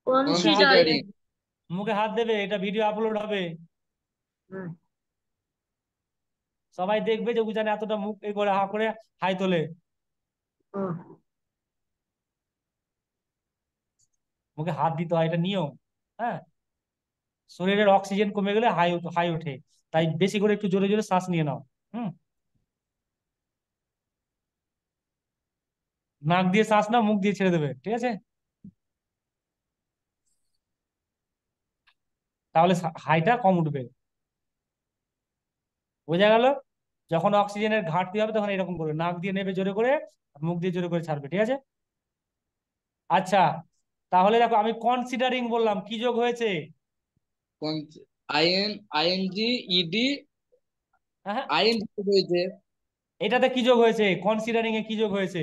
কনসিডারিং মুখে হাত দেবে এটা ভিডিও আপলোড হবে হুম সবাই দেখবে যে উজানে এতটা মুখ এ করে হা করে হাই তোলে মুখে হাত দিতে হয় এটা নিয়ম হ্যাঁ শরীরের অক্সিজেন কমে গেলে হাই হাই ওঠে তাই বেশি করে একটু জোরে জোরে শ্বাস নিয়ে নাও হুম নাক দিয়ে শ্বাস নাও মুখ দিয়ে ছেড়ে দেবে ঠিক আছে তাহলে হাইটা কম উঠবে বোঝা গেল যখন অক্সিজেনের ঘাটতি হবে তখন এরকম করবে নাক দিয়ে নেবে জোরে করে মুখ দিয়ে জোরে করে ছাড়বে ঠিক আছে আচ্ছা তাহলে দেখো আমি কনসিডারিং বললাম কি যোগ হয়েছে আইএন আইএনজি ইডি হ্যাঁ আইএনজি হ্যাঁ। হয়েছে এটাতে কি যোগ হয়েছে কনসিডারিং এ কি যোগ হয়েছে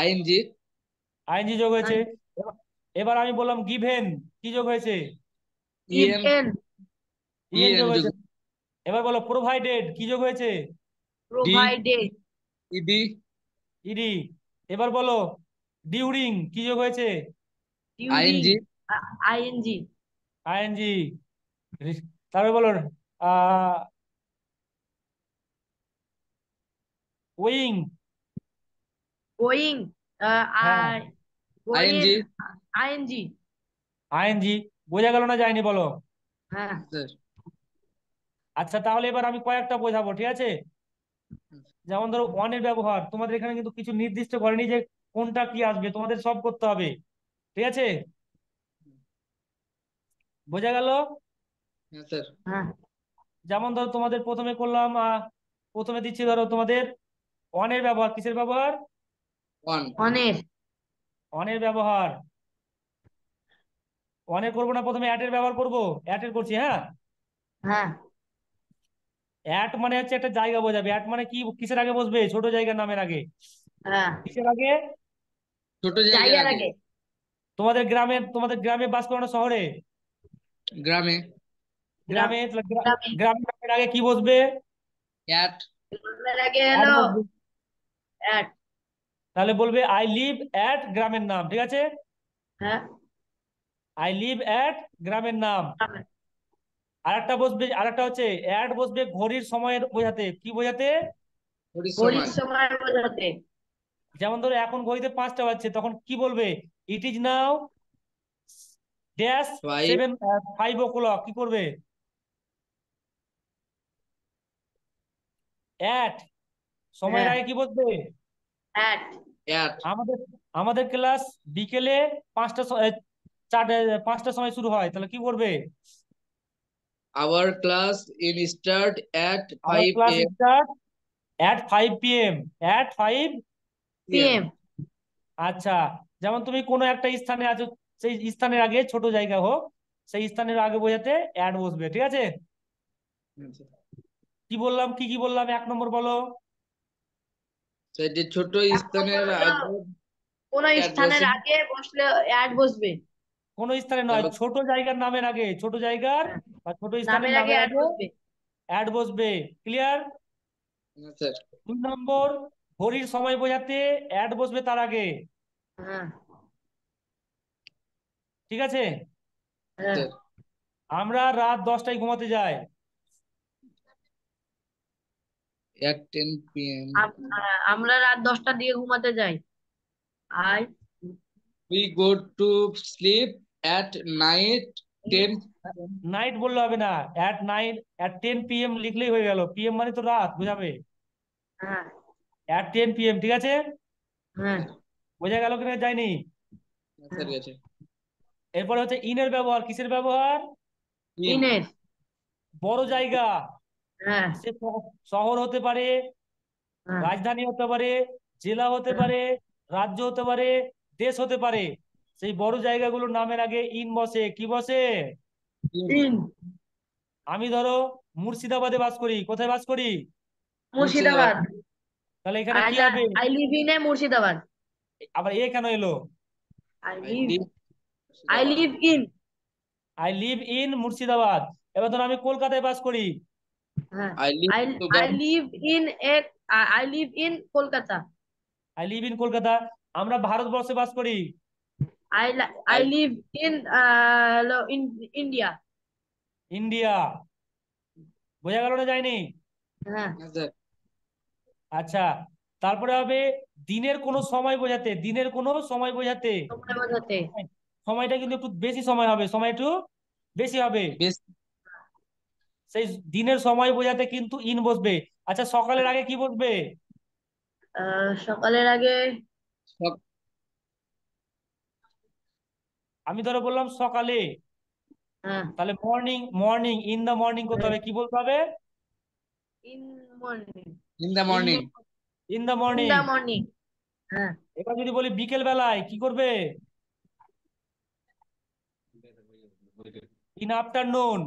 আইএনজি আইএনজি যোগ হয়েছে এবার আমি বললাম গিভেন কি যোগ হয়েছে E N e E N e e যোগ হয়েছে এবার বলো প্রোভাইডেড কি যোগ হয়েছে প্রোভাইডেড ইডি ইডি এবার বলো ডিউরিং কি যোগ হয়েছে আইএনজি আইএনজি আইএনজি তারপরে বলো ওয়িং ওয়িং আইএনজি আইএনজি আইএনজি বোঝা গেল না যায়নি বলো হ্যাঁ স্যার আচ্ছা তাহলে এবার আমি কয়েকটা বোঝাবো ঠিক আছে যেমন ধরো ওয়ান এর ব্যবহার তোমাদের এখানে কিন্তু কিছু নির্দিষ্ট করেনি যে কোনটা কি আসবে তোমাদের সব করতে হবে ঠিক আছে বোঝা গেল হ্যাঁ, হ্যাঁ। যেমন ধরো তোমাদের প্রথমে করলাম প্রথমে দিচ্ছি ধরো তোমাদের এর ব্যবহার কিসের ব্যবহার অনের ব্যবহার অনের করবো না প্রথমে অ্যাটের ব্যবহার করবো অ্যাটের করছি হ্যাঁ হ্যাঁ অ্যাট মানে হচ্ছে একটা জায়গা বোঝাবে অ্যাট মানে কি কিসের আগে বসবে ছোট জায়গার নামের আগে হ্যাঁ। কিসের আগে ছোট জায়গার আগে তোমাদের গ্রামে তোমাদের গ্রামে বাস করো না শহরে গ্রামে গ্রামে গ্রামের নামের আগে কি বসবে অ্যাট তাহলে বলবে আই লিভ অ্যাট গ্রামের নাম ঠিক আছে হ্যাঁ আই লিভ অ্যাট গ্রামের নাম আর একটা বসবে আর একটা হচ্ছে অ্যাড বসবে ঘড়ির সময়ের বোঝাতে কি বোঝাতে যেমন ধরো এখন ঘড়িতে পাঁচটা বাজছে তখন কি বলবে it is now five o'clock কি করবে অ্যাট সময়ের আগে কি বসবে আমাদের আমাদের ক্লাস বিকেলে পাঁচটা চারটে পাঁচটার সময় শুরু হয় তাহলে কি করবে Our class in start at Our 5 a.m. start at 5 p.m. At 5 p.m. আচ্ছা যেমন তুমি কোন একটা স্থানে আছো সেই স্থানের আগে ছোট জায়গা হোক সেই স্থানের আগে বোঝাতে অ্যাড বসবে ঠিক আছে আচ্ছা। কি বললাম কি কি বললাম এক নম্বর বলো সেটি ছোট স্থানের আগে কোন স্থানের আগে বসলে অ্যাড বসবে কোন স্থানে নয় ছোট জায়গার নামের আগে ছোট জায়গার বা ছোট অ্যাড বসবে অ্যাড বসবে ক্লিয়ার দুই নম্বর ঘড়ির সময় বোঝাতে অ্যাড বসবে তার আগে হ্যাঁ। ঠিক আছে হ্যাঁ। আমরা রাত দশটায় ঘুমাতে যাই আমরা রাত দশটার দিকে ঘুমাতে যাই I we go to sleep at night night বললে হবে না at night at ten PM লিখলেই হয়ে গেল পিএম মানে তো রাত বুঝাবে এট টেন পিএম ঠিক আছে হ্যাঁ। বোঝা গেল কিনা যায়নি এরপরে হচ্ছে ইনের ব্যবহার কিসের ব্যবহার ইনের বড় জায়গা হ্যাঁ। সে শহর হতে পারে হ্যাঁ। রাজধানী হতে পারে জেলা হতে পারে রাজ্য হতে পারে দেশ হতে পারে সেই বড় জায়গাগুলোর নামের আগে ইন বসে কি বসে আমি ধরো মুর্শিদাবাদে বাস করি কোথায় বাস করি মুর্শিদাবাদ তাহলে এখানে কি হবে আই লিভ ইন মুর্শিদাবাদ আবার এ কেন এলো I live in I live in Murshidabad এবার ধরো আমি কলকাতায় বাস করি হ্যাঁ, আমরা ভারতবর্ষে বাস করি I I live in uh in India. India. বোঝা গেল না যায়নি হ্যাঁ। আচ্ছা তারপরে হবে দিনের কোন সময় বোঝাতে দিনের কোন সময় বোঝাতে সময়টা কিন্তু একটু বেশি সময় হবে সময় একটু বেশি হবে সেই দিনের সময় বোঝাতে কিন্তু ইন বসবে আচ্ছা সকালের আগে কি বসবে সকালের আগে আমি ধরো বললাম সকালে হ্যাঁ। তাহলে morning morning in the morning করতে হবে কি বলতে হবে in the morning in the morning এবার যদি বলি বিকেল বেলায় কি করবে ইন আফটারনুন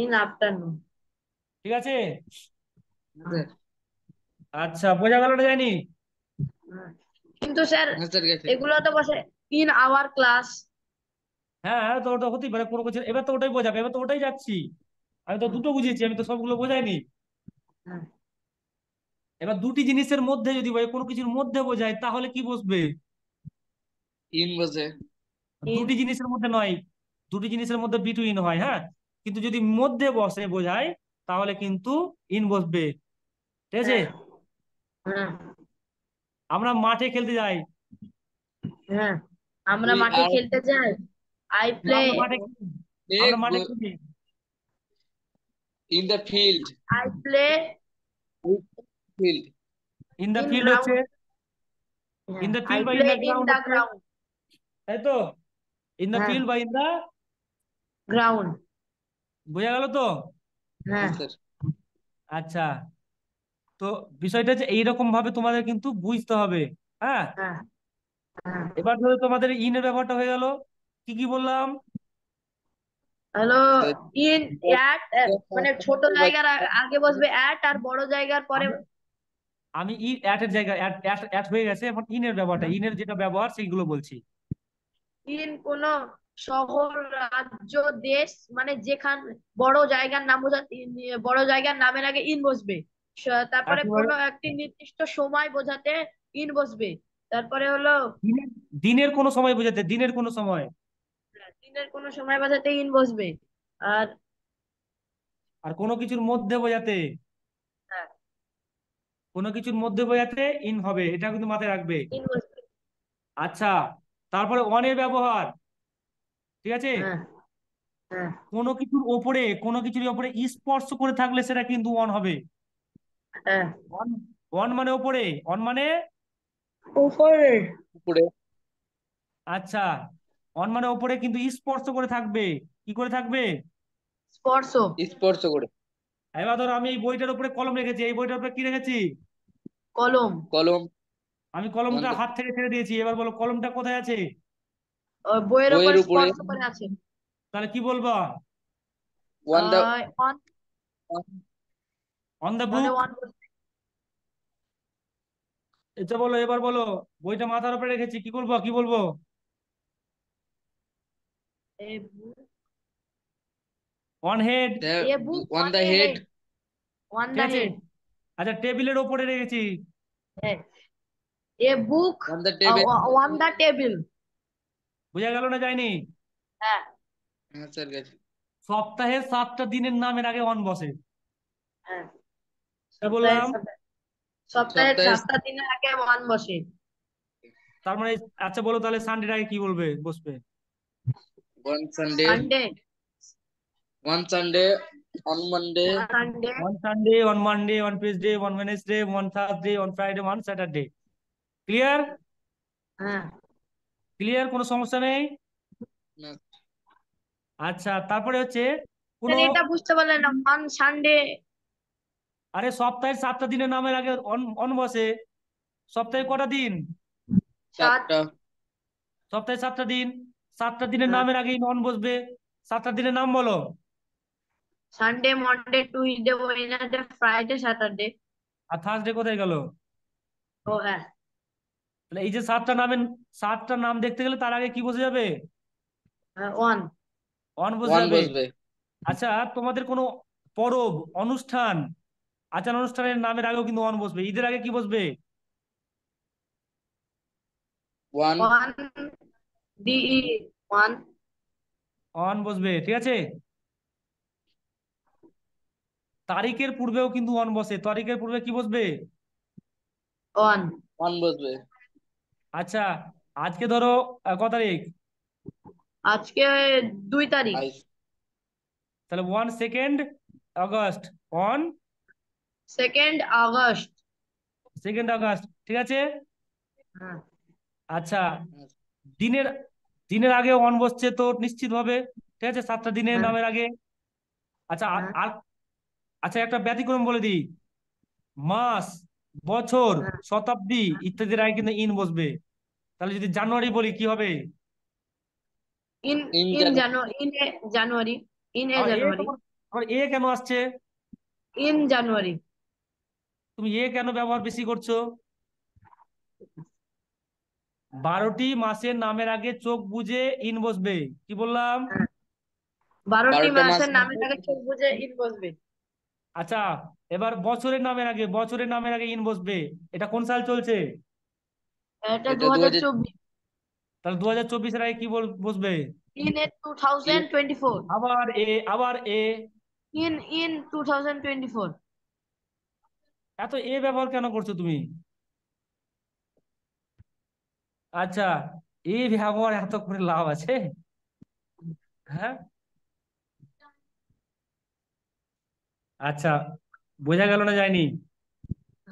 ইন আফটারনুন ঠিক আছে আচ্ছা বোঝা গেল না জানি হ্যাঁ। কিন্তু স্যার এগুলো তো বসে ইন আওয়ার ক্লাস হ্যাঁ, হ্যাঁ তো ওটা হতেই পারে কোনো কিছু এবার তো ওটাই বোঝাবে এবার তো ওটাই যাচ্ছি আমি তো দুটো বুঝিয়েছি আমি তো সবগুলো বোঝাইনি হ্যাঁ। এবার দুটি জিনিসের মধ্যে যদি কোনো কিছুর মধ্যে বোঝায় তাহলে কি বসবে ইন বসে দুটি জিনিসের মধ্যে নয় দুটি জিনিসের মধ্যে বিটুইন হয় হ্যাঁ কিন্তু যদি মধ্যে বসে বোঝায় তাহলে কিন্তু ইন বসবে ঠিক আছে হ্যাঁ। আমরা মাঠে খেলতে যাই হ্যাঁ আমরা মাঠে খেলতে যাই I play. In the field. I play. Field. In the field in the field by in the ground. তাই in the field by in the ground. বোঝা গেল তো হ্যাঁ আচ্ছা তো বিষয়টা যে এইরকম ভাবে তোমাদের কিন্তু বুঝতে হবে হ্যাঁ এবার ধরো তোমাদের ইনের ব্যাপারটা হয়ে গেল কি কি বললাম হ্যালো ইন অ্যাট মানে আচ্ছা, ছোট জায়গার আগে বসবে অ্যাট আর বড় জায়গার পরে আমি ই অ্যাট এর জায়গা অ্যাট অ্যাট হয়ে গেছে এখন ইন এর ইন এর যেটা ব্যবহার সেইগুলো বলছি ইন কোন শহর রাজ্য দেশ মানে যেখান বড় জায়গার নাম বোঝাতে বড় জায়গার নামের আগে ইন বসবে তারপরে কোনো একটি নির্দিষ্ট সময় বোঝাতে ইন বসবে তারপরে হলো দিনের কোনো সময় বোঝাতে দিনের কোনো সময় ইনভেস্টমেন্টের কোনো সময় বাজাতে ইন বসবে আর আর কোনো কিছুর মধ্যে বোঝাতে হ্যাঁ। কোনো কিছুর মধ্যে বোঝাতে ইন হবে এটা কিন্তু মাথায় রাখবে আচ্ছা তারপরে অনের ব্যবহার ঠিক আছে হ্যাঁ, হ্যাঁ। কোনো কিছুর ওপরে কোনো কিছুর ওপরে স্পর্শ করে থাকলে সেটা কিন্তু অন হবে অন মানে ওপরে অন মানে উপরে আচ্ছা অন মানে ওপরে কিন্তু স্পর্শ করে থাকবে কি করে থাকবে স্পর্শ স্পর্শ করে এবার ধরো আমি এই বইটার উপরে কলম রেখেছি এই বইটার উপরে কি রেখেছি কলম কলম আমি কলমটা হাত থেকে ছেড়ে দিয়েছি এবার বলো কলমটা কোথায় আছে বইয়ের উপরে স্পর্শ করে আছে তাহলে কি বলবো অন দা অন দা বুক এটা বলো এবার বলো বইটা মাথার উপরে রেখেছি কি বলবো কি বলবো On head. The, on, on the head. head. On the head. আচ্ছা টেবিলের উপরে রেখেছি এ on the table table on the table বুঝা গেল না যায়নি হ্যাঁ হ্যাঁ স্যার গেছে সপ্তাহে সাতটা দিনের নামের আগে অন বসে হ্যাঁ বললাম সপ্তাহে সাতটা দিনের আগে অন বসে তার মানে আচ্ছা বলো তাহলে সানডের আগে কি বলবে বসবে One Sunday. Sunday. One Sunday, on Monday. Sunday. One Sunday, one Monday, one Tuesday, one Wednesday, one Thursday, one Friday, one Saturday. Clear? Uh. Clear কোনো সমস্যা নেই আচ্ছা তারপরে হচ্ছে কোন এটা বুঝতে পারলেন না ওয়ান সানডে আরে সপ্তাহের সাতটা দিনের নামের আগে অন অন বসে সপ্তাহে কটা দিন সাতটা সপ্তাহে সাতটা দিন সাতটা দিনের নামের হ্যাঁ। আগে নন বসবে সাতটা দিনের নাম বলো Sunday Monday Tuesday Wednesday Friday Saturday আর থার্সডে কোথায় গেল ও হ্যাঁ তাহলে এই যে সাতটা নামের সাতটা নাম দেখতে গেলে তার আগে কি বসে যাবে ওয়ান হ্যাঁ, ওয়ান বসে যাবে আচ্ছা তোমাদের কোনো পরব অনুষ্ঠান আচার অনুষ্ঠানের নামের আগেও কিন্তু ওয়ান বসবে ঈদের আগে কি বসবে ওয়ান ডিই ওয়ান অন বসবে ঠিক আছে তারিখের পূর্বেও কিন্তু অন বসে তারিখের পূর্বে কি বসবে অন অন বসবে আচ্ছা আজকে ধরো ক তারিখ আজকে দুই তারিখ তাহলে on second August on second August second August ঠিক আছে হ্যাঁ। আচ্ছা দিনের দিনের আগে ওয়ান বসছে তো নিশ্চিত হবে ঠিক আছে সাতটা দিনের হ্যাঁ। নামের আগে আচ্ছা হ্যাঁ। আর আচ্ছা একটা ব্যতিক্রম বলে দিই মাস বছর হ্যাঁ। শতাব্দী ইত্যাদির আগে কিন্তু ইন বসবে তাহলে যদি জানুয়ারি বলি কি হবে এ কেন আসছে ইন জানুয়ারি তুমি এ কেন ব্যবহার বেশি করছো হ্যাঁ। বারোটি মাসের নামের আগে চোখ বুঝে ইন বসবে কি বললাম হ্যাঁ। আগে আচ্ছা এবার বছরের নামের আগে বছরের নামের আগে ইন বসবে এটা কোন সাল চলছে এটা দু তাহলে চব্বিশের আগে কি বসবে আবার এ আবার এ ইন ইন 2024 এত এ ব্যবহার কেন করছো তুমি আচ্ছা এই ব্যবহার এত করে লাভ আছে হ্যাঁ আচ্ছা বোঝা গেল না যায়নি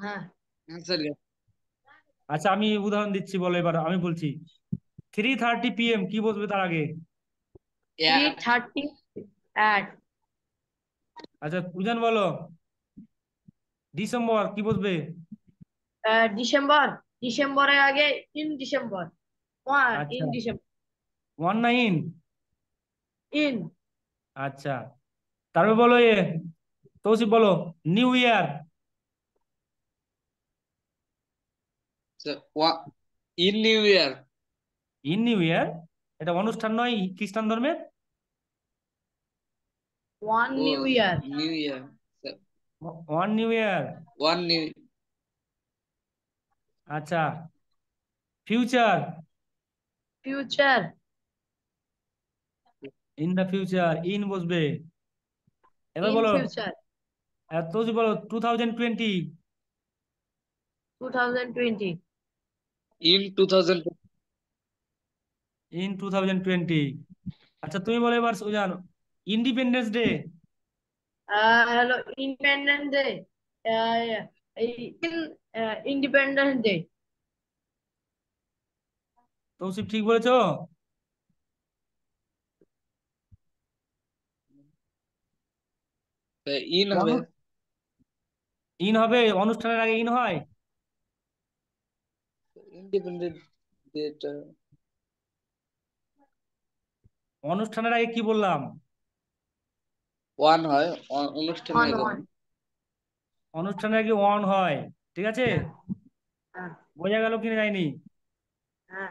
হ্যাঁ। আচ্ছা আমি উদাহরণ দিচ্ছি বলো এবার আমি বলছি থ্রি থার্টি পিএম কি বসবে তার আগে আচ্ছা পূজন বলো ডিসেম্বর কি বসবে ডিসেম্বর ডিসেম্বরের আগে ইন ডিসেম্বর ওয়ান আচ্ছা। ইন ডিসেম্বর ওয়ান না ইন ইন আচ্ছা তারপরে বলো এ তৌসিফ বলো নিউ ইয়ার আচ্ছা, in new year in new year এটা অনুষ্ঠান নয় খ্রিস্টান ধর্মের on new year new year আচ্ছা। On new year on new আচ্ছা future future in the future in বসবে এবার বলো এত যদি বলো two thousand twenty in two thousand in two thousand twenty আচ্ছা তুমি বলো এবার Sujan independence day hello independence day independence day Tausif ঠিক বলেছো ইন হবে ইন হবে অনুষ্ঠানের আগে ইন হয় অনুষ্ঠানের আগে কি বললাম ওয়ান হয় অনুষ্ঠানের আগে অনুষ্ঠানের আগে ওয়ান হয় ঠিক আছে হ্যাঁ। হ্যাঁ। বোঝা গেল কিনা যায়নি হ্যাঁ।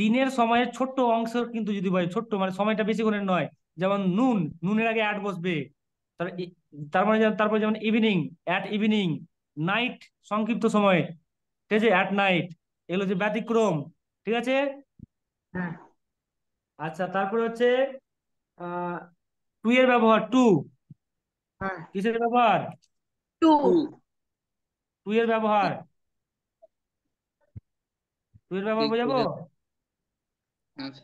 দিনের সময়ের ছোট্ট অংশ কিন্তু যদি বলে ছোট্ট মানে সময়টা বেশি করে নয় যেমন নুন নুনের আগে অ্যাট বসবে তার মানে তারপর যেমন ইভিনিং অ্যাট ইভিনিং নাইট সংক্ষিপ্ত সময় ঠিক আছে অ্যাট নাইট এগুলো যে ব্যতিক্রম ঠিক আছে আচ্ছা তারপরে হচ্ছে টু এর ব্যবহার টু কিসের ব্যবহার টু টু এর ব্যবহার টু এর ব্যবহার বোঝাবো টু আচ্ছা।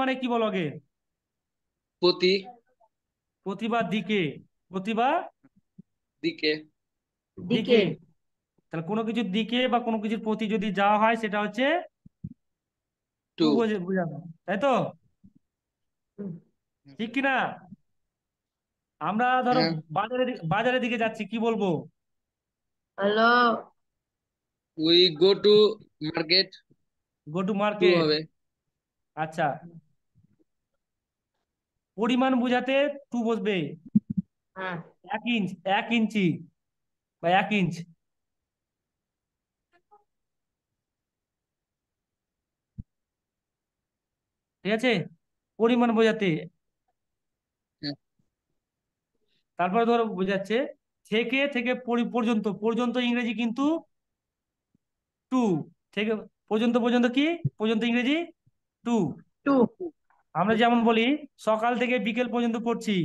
মানে কি বল আগে প্রতি প্রতিবার দিকে প্রতিবার দিকে দিকে তাহলে কোনো কিছু দিকে বা কোনো কিছুর প্রতি যদি যাওয়া হয় সেটা হচ্ছে টু বোঝানো তাই তো ঠিক কিনা আমরা ধরো হ্যাঁ। বাজারের বাজারের দিকে যাচ্ছি কি বলবো hello we go to market go to market হবে আচ্ছা পরিমাণ বোঝাতে টু বসবে হ্যাঁ। এক ইঞ্চ এক ইঞ্চি বা এক ইঞ্চ ঠিক আছে পরিমাণ বোঝাতে তারপরে ধরো বোঝাচ্ছে থেকে থেকে পর্যন্ত পর্যন্ত ইংরেজি কিন্তু টু থেকে পর্যন্ত পর্যন্ত কি পর্যন্ত ইংরেজি টু টু আমরা যেমন বলি সকাল থেকে বিকেল পর্যন্ত পড়ছি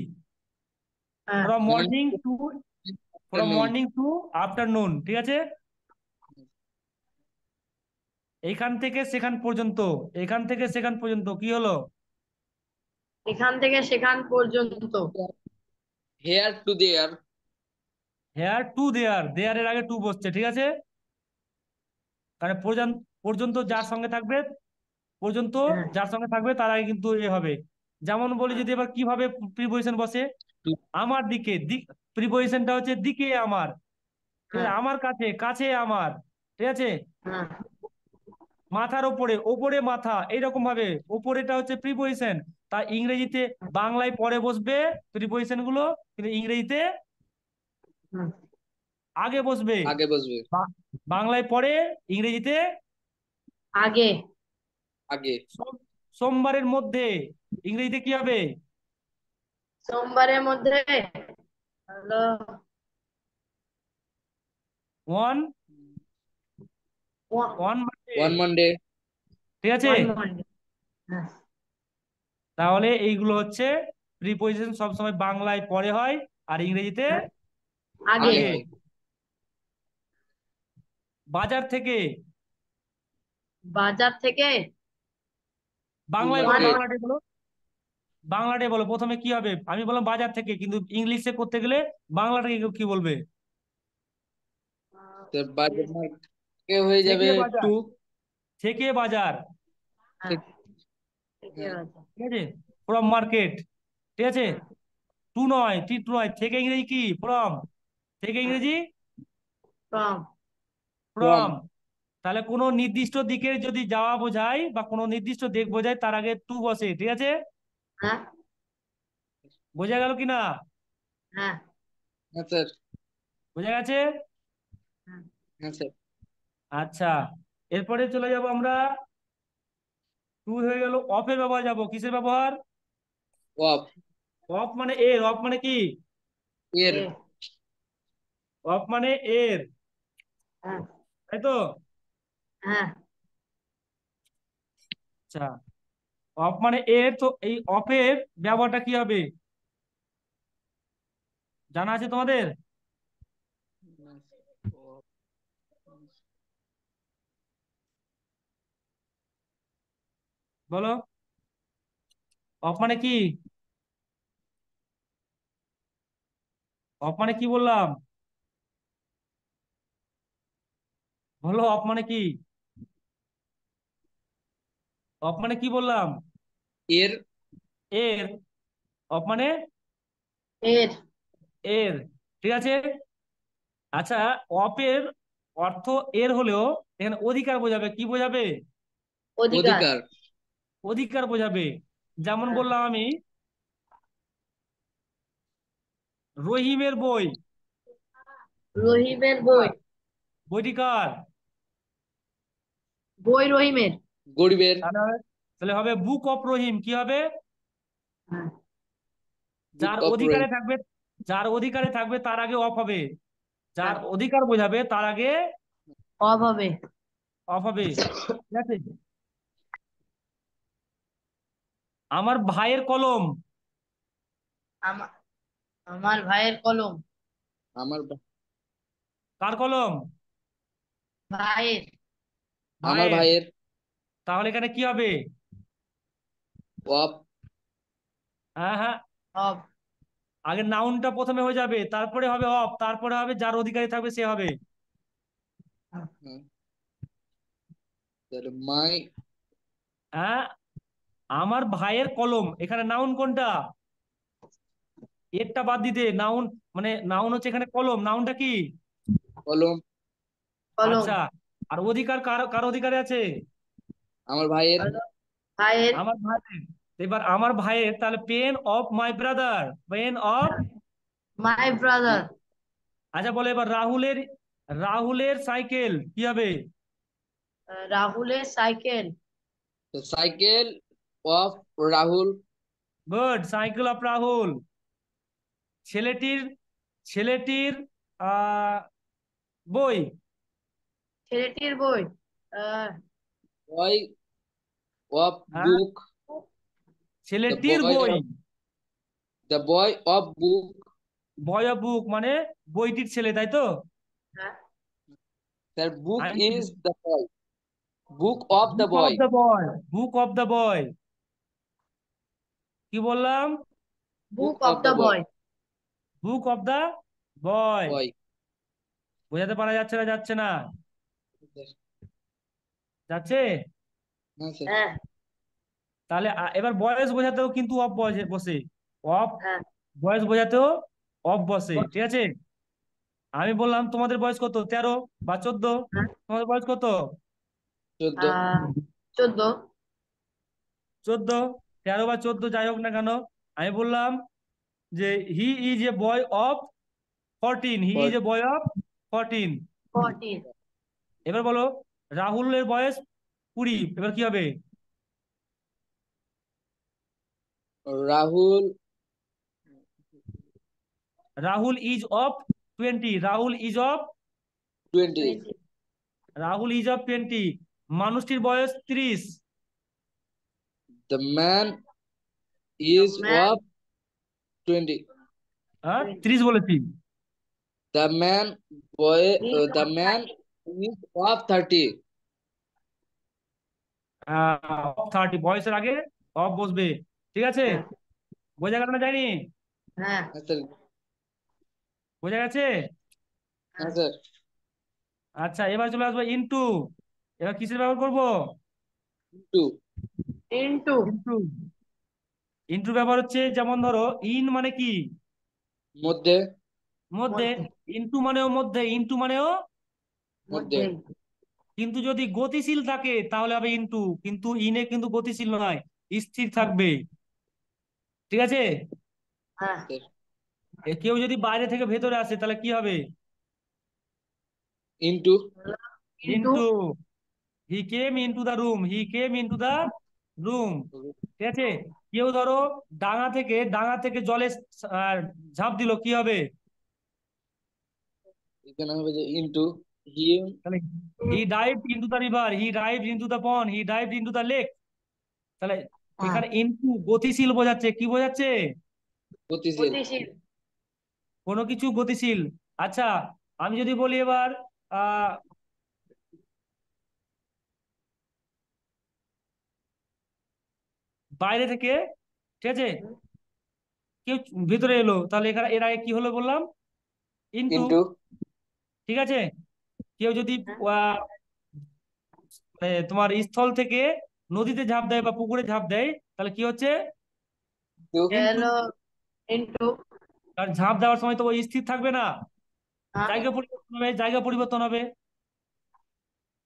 from morning to from morning to afternoon ঠিক আছে এখান থেকে সেখান পর্যন্ত এখান থেকে সেখান পর্যন্ত কি হলো এখান থেকে সেখান পর্যন্ত here to there here to there there এর আগে টু বসছে ঠিক আছে মানে পর্যন্ত পর্যন্ত যার সঙ্গে থাকবে পর্যন্ত হ্যাঁ। যার সঙ্গে থাকবে তার আগে কিন্তু এ হবে যেমন বলি যদি এবার কিভাবে প্রিপোজিশন বসে আমার দিকে দিক প্রিপোজিশনটা হচ্ছে দিকে আমার হ্যাঁ। আমার কাছে কাছে আমার ঠিক আছে হ্যাঁ। মাথার ওপরে ওপরে মাথা এইরকম ভাবে ওপরেটা হচ্ছে প্রিপোজিশন তা ইংরেজিতে বাংলায় পরে বসবে প্রিপোজিশন গুলো কিন্তু ইংরেজিতে আগে বসবে আগে বসবে বাংলায় পরে ইংরেজিতে আগে আগে সোমবারের মধ্যে ইংরেজিতে কি হবে সোমবারের মধ্যে hello one one one Monday ঠিক আছে হ্যাঁ। তাহলে এইগুলো হচ্ছে প্রিপোজিশন সবসময় বাংলায় পরে হয় আর ইংরেজিতে আগে বাজার থেকে বাজার থেকে বাংলায় বাংলাটাই বলো বাংলাটাই বলো প্রথমে কি হবে আমি বললাম বাজার থেকে কিন্তু ইংলিশে করতে গেলে বাংলাটাকে কি বলবে বাজার হয়ে যাবে টু থেকে হ্যাঁ, বাজার ঠিক আছে ফ্রম মার্কেট ঠিক আছে টু নয় টি টু নয় থেকে ইংরেজি কি ফ্রম থেকে হ্যাঁ। ইংরেজি ফ্রম তাহলে কোনো নির্দিষ্ট দিকে যদি যাওয়া বোঝায় বা কোনো নির্দিষ্ট দিক বোঝায় তার আগে টু বসে ঠিক আছে হ্যাঁ। বোঝা গেল কি না বোঝা গেছে আচ্ছা এরপরে চলে যাব আমরা টু হয়ে গেল অফ এর ব্যবহার যাব কিসের ব্যবহার অফ অফ মানে এর অফ মানে কি এর অফ মানে এর হ্যাঁ। তাই তো হ্যাঁ। আচ্ছা অফ মানে এর তো এই অফের ব্যবহারটা কি হবে জানা আছে তোমাদের বলো অফ মানে কি অফ মানে কি বললাম বলো অফ মানে কি অফ মানে কি বললাম এর এর অফ মানে এর এর ঠিক আছে আচ্ছা অপের অর্থ এর হলেও এখানে অধিকার বোঝাবে কি বোঝাবে অধিকার অধিকার বোঝাবে যেমন হ্যাঁ। বললাম আমি রহিমের বই রহিমের বই বইটি কার বই রহিমের গরিবের তাহলে হবে বুক অফ রহিম কি হবে হ্যাঁ। যার অধিকারে থাকবে যার অধিকারে থাকবে তার আগে অফ হবে যার হ্যাঁ। অধিকার বোঝাবে তার আগে অফ হবে অফ হবে ঠিক আছে আমার ভাইয়ের কলম আমার ভাইয়ের কলম আমার কার কলম ভাইয়ের আমার ভাইয়ের তাহলে এখানে কি হবে অফ হ্যাঁ হ্যাঁ অফ আগে নাউনটা প্রথমে হয়ে যাবে তারপরে হবে অফ তারপরে হবে যার অধিকারী থাকবে সে হবে মাই হ্যাঁ আমার ভাইয়ের কলম এখানে নাউন কোনটা এরটা বাদ দিতে নাউন মানে নাউন হচ্ছে এখানে কলম নাউনটা কি কলম আচ্ছা আর অধিকার কার কার অধিকারে আছে আমার ভাইয়ের ভাইয়ের আমার ভাইয়ের এবার আমার ভাইয়ের তাহলে pen of my brother pen of my brother আচ্ছা বলে এবার রাহুলের রাহুলের সাইকেল কি হবে রাহুলের cycle cycle of Rahul good cycle of Rahul ছেলেটির ছেলেটির বই ছেলেটির বই হ্যাঁ? বই অফ বুক ছেলেটির বই the boy of book boy of book মানে বইটির ছেলে তাই তো sir book is the boy book of the book of the boy book of the boy কি বললাম book of the boy book of the boy বোঝাতে পারা যাচ্ছে না যাচ্ছে না যাচ্ছে হ্যাঁ। তাহলে এবার বয়স বোঝাতেও কিন্তু অফ বসে অফ হ্যাঁ। বয়স বোঝাতেও অফ বসে ঠিক আছে আমি বললাম তোমাদের বয়স কত তেরো বা চোদ্দ হ্যাঁ। তোমাদের বয়স কত চোদ্দ চোদ্দ তেরো বা চোদ্দ যাই হোক না কেন আমি বললাম যে he is a boy of fourteen he is a boy of fourteen এবার বলো রাহুলের বয়স কুড়ি এবার কি হবে Rahul Rahul is of twenty Rahul is of twenty Rahul is of twenty মানুষটির বয়স ত্রিশ The man is of 20. হ্যাঁ 30 বলেছি The man boy uh, the man is of 30. Of 30 বয়সের আগে অফ বসবে ঠিক আছে হ্যাঁ। বোঝা গেল না জানি হ্যাঁ, হ্যাঁ বোঝা গেছে হ্যাঁ স্যার আচ্ছা এবার চলে আসবো ইনটু এবার কিসের ব্যবহার করব ইনটু ইনটু ইনটু ইনটু ব্যবহার হচ্ছে যেমন ধরো ইন মানে কি মধ্যে মধ্যে ইনটু মানেও মধ্যে ইনটু মানেও মধ্যে কিন্তু যদি গতিশীল থাকে তাহলে হবে ইনটু কিন্তু ইনে কিন্তু গতিশীল নয় স্থির থাকবে ঠিক আছে হ্যাঁ। হ্যাঁ। কেউ যদি বাইরে থেকে ভেতরে আসে তাহলে কি হবে into into he came into the room he came into the room ঠিক আছে কেউ ধরো ডাঙা থেকে ডাঙা থেকে জলে ঝাঁপ দিল কি হবে কোন ডাইভ রিভার হি ডাইভ পন হি ডাইভ দা লেক তাহলে হ্যাঁ। এখানে গতিশীল বোঝাচ্ছে কি বোঝাচ্ছে কোনো কিছু গতিশীল আচ্ছা আমি যদি বলি এবার আহ বাইরে থেকে ঠিক আছে কেউ ভিতরে এলো তাহলে এখানে এর আগে কি হলো বললাম ইনটু ঠিক আছে কেউ যদি তোমার স্থল থেকে নদীতে ঝাঁপ দেয় বা পুকুরে ঝাঁপ দেয় তাহলে কি হচ্ছে ঝাঁপ দেওয়ার সময় তো ওই স্থির থাকবে না হ্যাঁ। জায়গা পরিবর্তন হবে জায়গা পরিবর্তন হবে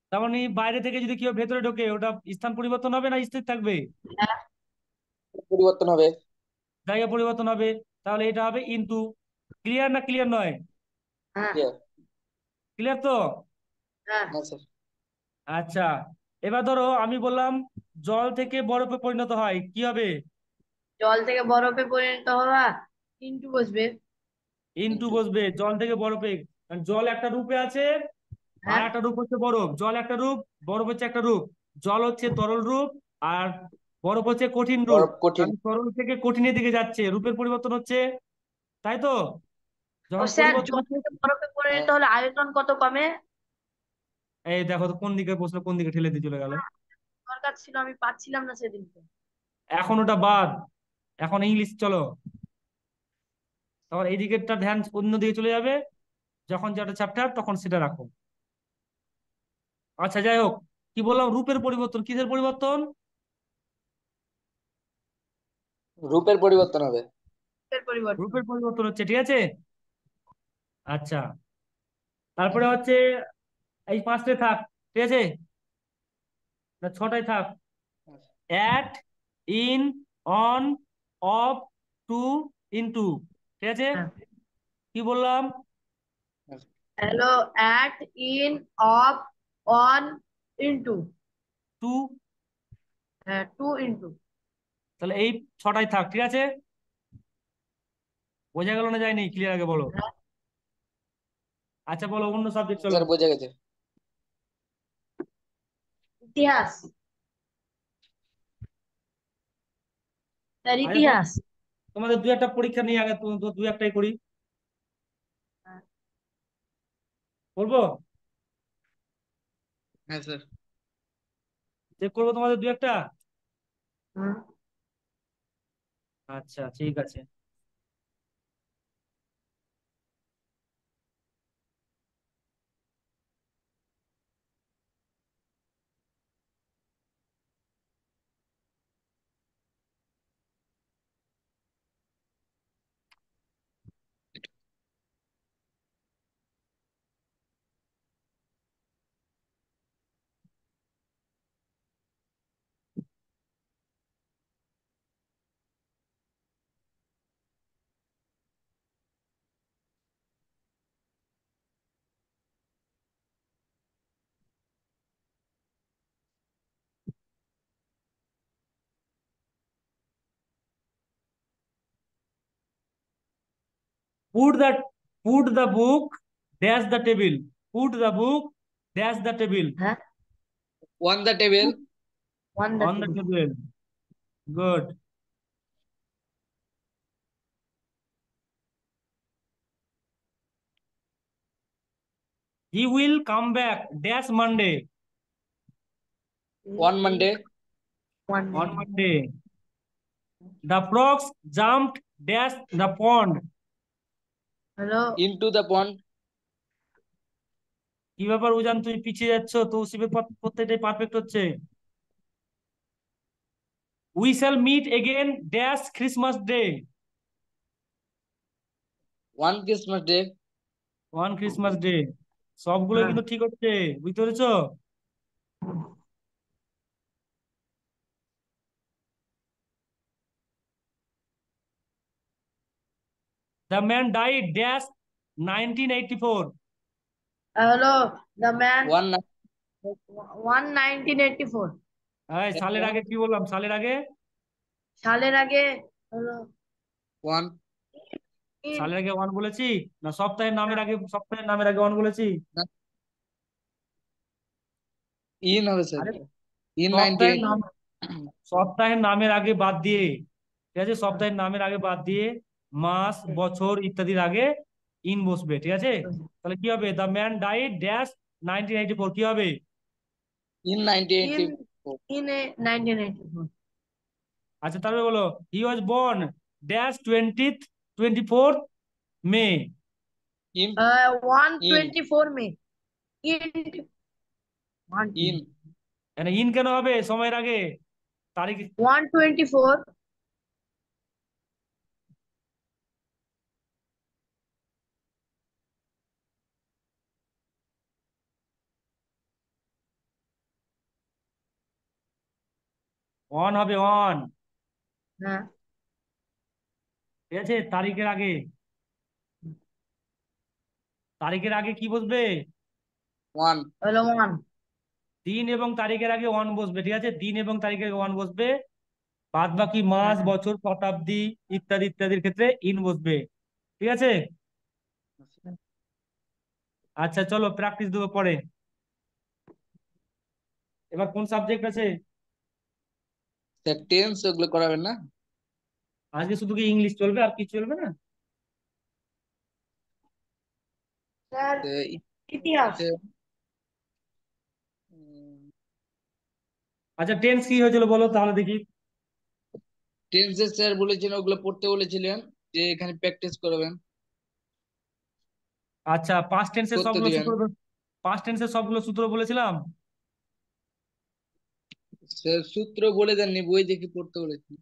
তেমনি মানে বাইরে থেকে যদি কেউ ভেতরে ঢোকে ওটা স্থান পরিবর্তন হবে না স্থির থাকবে হ্যাঁ। পরিবর্তন হবে জায়গা পরিবর্তন হবে তাহলে এটা হবে ইনটু ক্লিয়ার না ক্লিয়ার নয় ক্লিয়ার তো হ্যাঁ। হ্যাঁ, আচ্ছা এবার ধরো আমি বললাম জল থেকে বরফে পরিণত হয় কি হবে জল থেকে বরফে পরিণত হওয়া ইনটু বসবে ইনটু বসবে জল থেকে বরফে জল একটা রূপে আছে হ্যাঁ। আর একটা রূপ হচ্ছে বরফ জল একটা রূপ বরফ হচ্ছে একটা রূপ জল হচ্ছে তরল রূপ আর বরফ হচ্ছে কঠিন রূপ সরল থেকে কঠিনের দিকে যাচ্ছে রূপের পরিবর্তন হচ্ছে তাই তো বরফে পরিণত আয়তন কত কমে এই দেখো তো কোন দিকে বসলো কোন দিকে ঠেলে দিয়ে চলে গেল দরকার ছিল আমি পাচ্ছিলাম না সেদিন এখন ওটা বাদ এখন ইংলিশ চলো তোমার এই দিকেরটা ধ্যান অন্যদিকে চলে যাবে যখন যেটা চ্যাপ্টার তখন সেটা রাখো আচ্ছা যাই হোক কি বললাম রূপের পরিবর্তন কিসের পরিবর্তন রূপের পরিবর্তন হবে রূপের পরিবর্তন হচ্ছে ঠিক আছে আচ্ছা তারপরে হচ্ছে এই পাঁচটায় থাক ঠিক আছে না ছটায় থাক at in on of to into ঠিক আছে হ্যাঁ। কি বললাম hello at in of on into to হ্যাঁ টু ইনটু তাহলে এই ছটাই থাক ঠিক আছে বোঝা গেল না যায়নি ক্লিয়ার আগে বলো হ্যাঁ। আচ্ছা বলো অন্য সাবজেক্ট চলো বোঝা গেছে ইতিহাস ইতিহাস তোমাদের দু একটা পরীক্ষা নিয়ে আগে দু একটাই করি হ্যাঁ। করবো হ্যাঁ স্যার চেক করবো তোমাদের দু একটা হুম আচ্ছা ঠিক আছে put the put the book dash the table put the book dash the table huh? on the table on the, on table. the table good he will come back dash monday One monday on monday the frogs jumped dash the pond hello into the pond কি ব্যাপার উজান তুই পিছিয়ে যাচ্ছ তৌসিফের প্রত্যেকটাই perfect হচ্ছে we shall meet again dash Christmas day one Christmas day one Christmas day সবগুলো কিন্তু ঠিক হচ্ছে বুঝতে পেরেছ The man died dash 1984. Hello, the man. One. One 1984. হ্যাঁ সালের আগে কি বললাম সালের আগে সালের সালের আগে ওয়ান বলেছি না সপ্তাহের নামের আগে সপ্তাহের নামের আগে ওয়ান বলেছি e e সপ্তাহের নামের আগে বাদ দিয়ে ঠিক আছে সপ্তাহের নামের আগে বাদ দিয়ে মাস বছর ইত্যাদির আগে ইন বসবে ঠিক আছে তাহলে কি হবে the man die dash nineteen four কি হবে ইন আচ্ছা তারপরে বলো he was born dash twenty twenty four May one twenty four in in কেন হবে সময়ের আগে তারিখ ওয়ান টোয়েন্টি ফোর অন হবে অন হ্যাঁ। ঠিক আছে তারিখের আগে তারিখের আগে কি বসবে দিন এবং তারিখের আগে ওয়ান বসবে ঠিক আছে দিন এবং তারিখের আগে ওয়ান বসবে বাদ বাকি মাস হ্যাঁ। বছর শতাব্দী ইত্যাদি ইত্যাদির ক্ষেত্রে ইন বসবে ঠিক আছে আচ্ছা চলো প্র্যাকটিস দেবো পরে এবার কোন সাবজেক্ট আছে টেন্স ওগুলো করাবেন না আজকে শুধু কি ইংলিশ চলবে আর কি চলবে না আচ্ছা টেন্স কি হয়েছিল বলো তাহলে দেখি টেন্স স্যার বলেছিলেন ওগুলো পড়তে বলেছিলেন যে এখানে প্র্যাকটিস করবেন আচ্ছা পাস্ট টেন্সের সবগুলো সূত্র পাস্ট টেন্সের সবগুলো সূত্র বলেছিলাম স্যার সূত্র বলে দেননি বই দেখে পড়তে বলেছি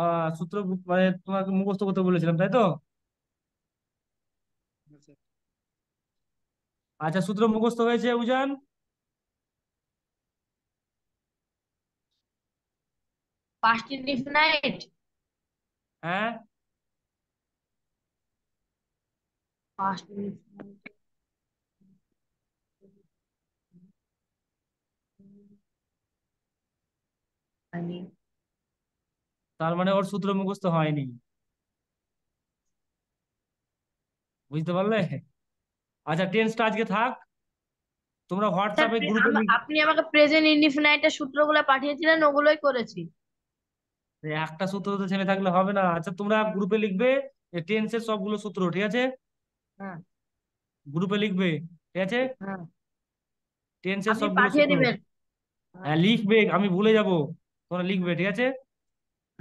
আহ সূত্র মানে তোমাকে মুখস্থ করতে বলেছিলাম তাই তো আচ্ছা, আচ্ছা সূত্র মুখস্থ হয়েছে উজান হ্যাঁ হয়নি তার মানে ওর সূত্র মুখস্থ হয়নি বুঝতে পারলে আচ্ছা টেন্সটা আজকে থাক তোমরা হোয়াটসঅ্যাপে গ্রুপে আপনি আমাকে প্রেজেন্ট এর সূত্রগুলো পাঠিয়েছিলেন ওগুলোই করেছি একটা সূত্র তো থেমে থাকলে হবে না আচ্ছা তোমরা গ্রুপে লিখবে টেন্স এর সবগুলো সূত্র ঠিক আছে হ্যাঁ গ্রুপে লিখবে ঠিক আছে হ্যাঁ টেন্স এর সবগুলো পাঠিয়ে দিবেন হ্যাঁ লিখবে আমি ভুলে যাবো তোমরা লিখবে ঠিক আছে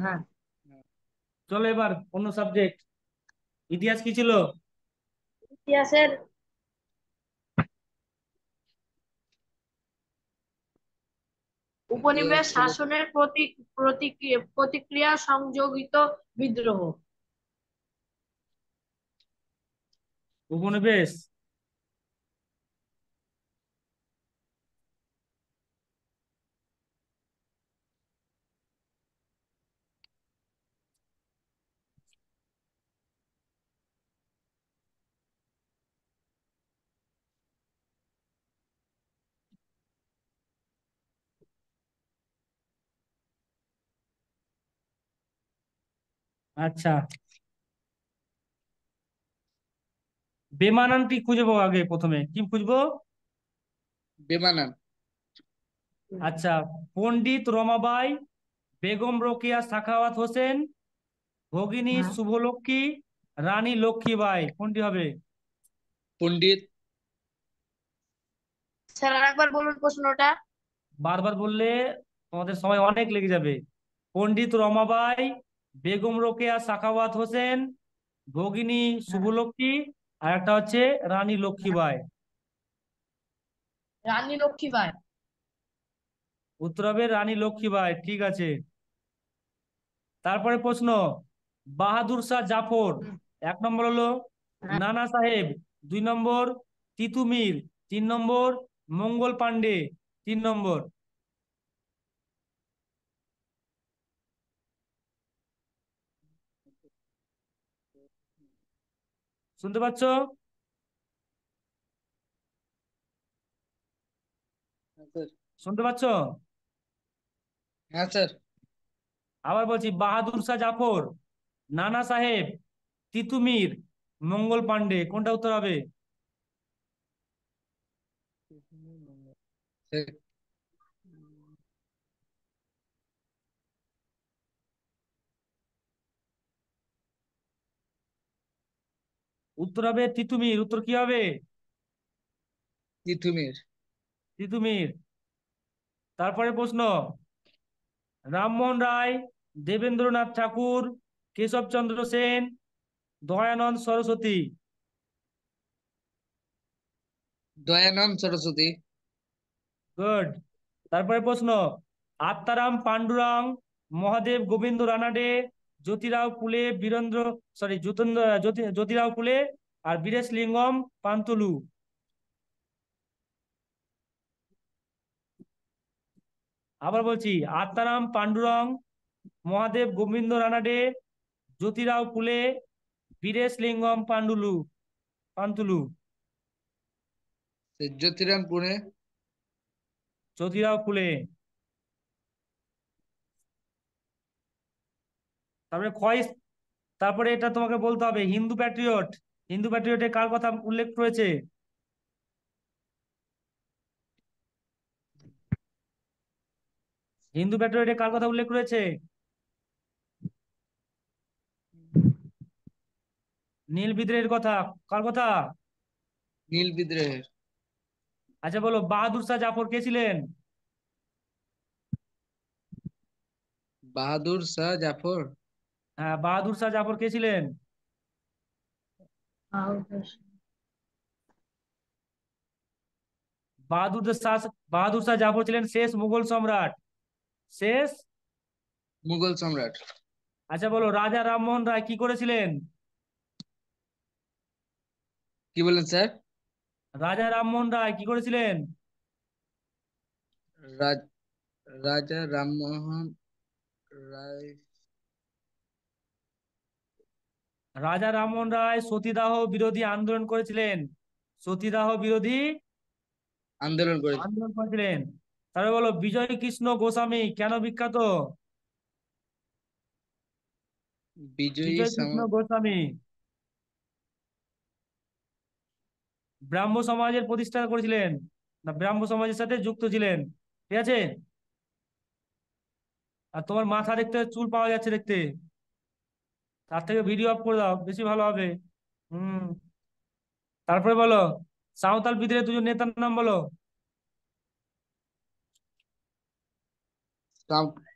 হ্যাঁ। চলো এবার অন্য সাবজেক্ট ইতিহাস কি ছিল ইতিহাসের উপনিবেশ শাসনের প্রতিক্রিয়া সংযোগিত বিদ্রোহ উপনিবেশ আচ্ছা বেমানানটি খুঁজবো আগে প্রথমে কি খুঁজবো বেমানান আচ্ছা পণ্ডিত রমাবাই বেগম রোকিয়া সাখাওয়াত হোসেন ভগিনী হ্যাঁ। শুভলক্ষ্মী রানী লক্ষ্মীবাই কোনটি হবে পণ্ডিত স্যার বলুন বারবার বললে তোমাদের সময় অনেক লেগে যাবে পণ্ডিত রমাবাই বেগম রোকেয়া সাখাওয়াত হোসেন ভগিনী শুভলক্ষ্মী আর একটা হচ্ছে রানী লক্ষ্মীবাই রানী লক্ষ্মীবাই উত্তর হবে রানী লক্ষ্মীবাই ঠিক আছে তারপরে প্রশ্ন বাহাদুর শাহ জাফর এক নম্বর হলো হ্যাঁ। নানা সাহেব দুই নম্বর তিতুমির তিন নম্বর মঙ্গল পান্ডে তিন নম্বর শুনতে পাচ্ছ হ্যাঁ, শুনতে পাচ্ছ হ্যাঁ, আবার বলছি বাহাদুর শাহ জাফর নানা সাহেব তিতুমির মঙ্গল পান্ডে কোনটা উত্তর হবে উত্তর হবে তিতুমির উত্তর কি হবে তিতুমির তিতুমির তারপরে প্রশ্ন রামমোহন রায় দেবেন্দ্রনাথ ঠাকুর কেশবচন্দ্র সেন দয়ানন্দ সরস্বতী দয়ানন্দ সরস্বতী গুড তারপরে প্রশ্ন আত্মারাম পাণ্ডুরাং মহাদেব গোবিন্দ রানাডে জ্যোতিরাও পুলে বীরেন্দ্র সরি জ্যোতেন্দ্র জ্যোতিরাও পুলে আর বীরেশ লিঙ্গম পান্তুলু আবার বলছি আত্মারাম পাণ্ডুরং মহাদেব গোবিন্দ রানাডে জ্যোতিরাও পুলে বীরেশ লিঙ্গম পাণ্ডুলু পান্তুলু জ্যোতিরাম পুলে জ্যোতিরাও পুলে তারপরে খয়েস তারপরে এটা তোমাকে বলতে হবে হিন্দু প্যাট্রিয়ট হিন্দু প্যাট্রিয়টে কার কথা উল্লেখ রয়েছে হিন্দু প্যাট্রিয়টে কার কথা উল্লেখ রয়েছে নীল বিদ্রোহের কথা কার কথা নীল বিদ্রোহের আচ্ছা বলো বাহাদুর শাহ জাফর কে ছিলেন বাহাদুর শাহ জাফর হ্যাঁ বাহাদুর শাহ জাফর কে ছিলেন বাহাদুর শাহ বাহাদুর শাহ জাফর ছিলেন শেষ মুঘল সম্রাট শেষ মুঘল সম্রাট আচ্ছা বলো রাজা রামমোহন রায় কি করেছিলেন কি বললেন স্যার রাজা রামমোহন রায় কি করেছিলেন রাজা রামমোহন রায় রাজা রামমোহন রায় সতীদাহ বিরোধী আন্দোলন করেছিলেন সতীদাহ বিরোধী আন্দোলন আন্দোলন করেছিলেন তারপরে বলো বিজয় কৃষ্ণ গোস্বামী কেন বিখ্যাত বিজয় কৃষ্ণ গোস্বামী ব্রাহ্ম সমাজের প্রতিষ্ঠা করেছিলেন ব্রাহ্ম সমাজের সাথে যুক্ত ছিলেন ঠিক আছে আর তোমার মাথা দেখতে চুল পাওয়া যাচ্ছে দেখতে তার থেকে ভিডিও অফ করে দাও বেশি ভালো হবে হুম তারপরে বলো সাঁওতাল বিদ্রোহের দুজন নেতার নাম বলো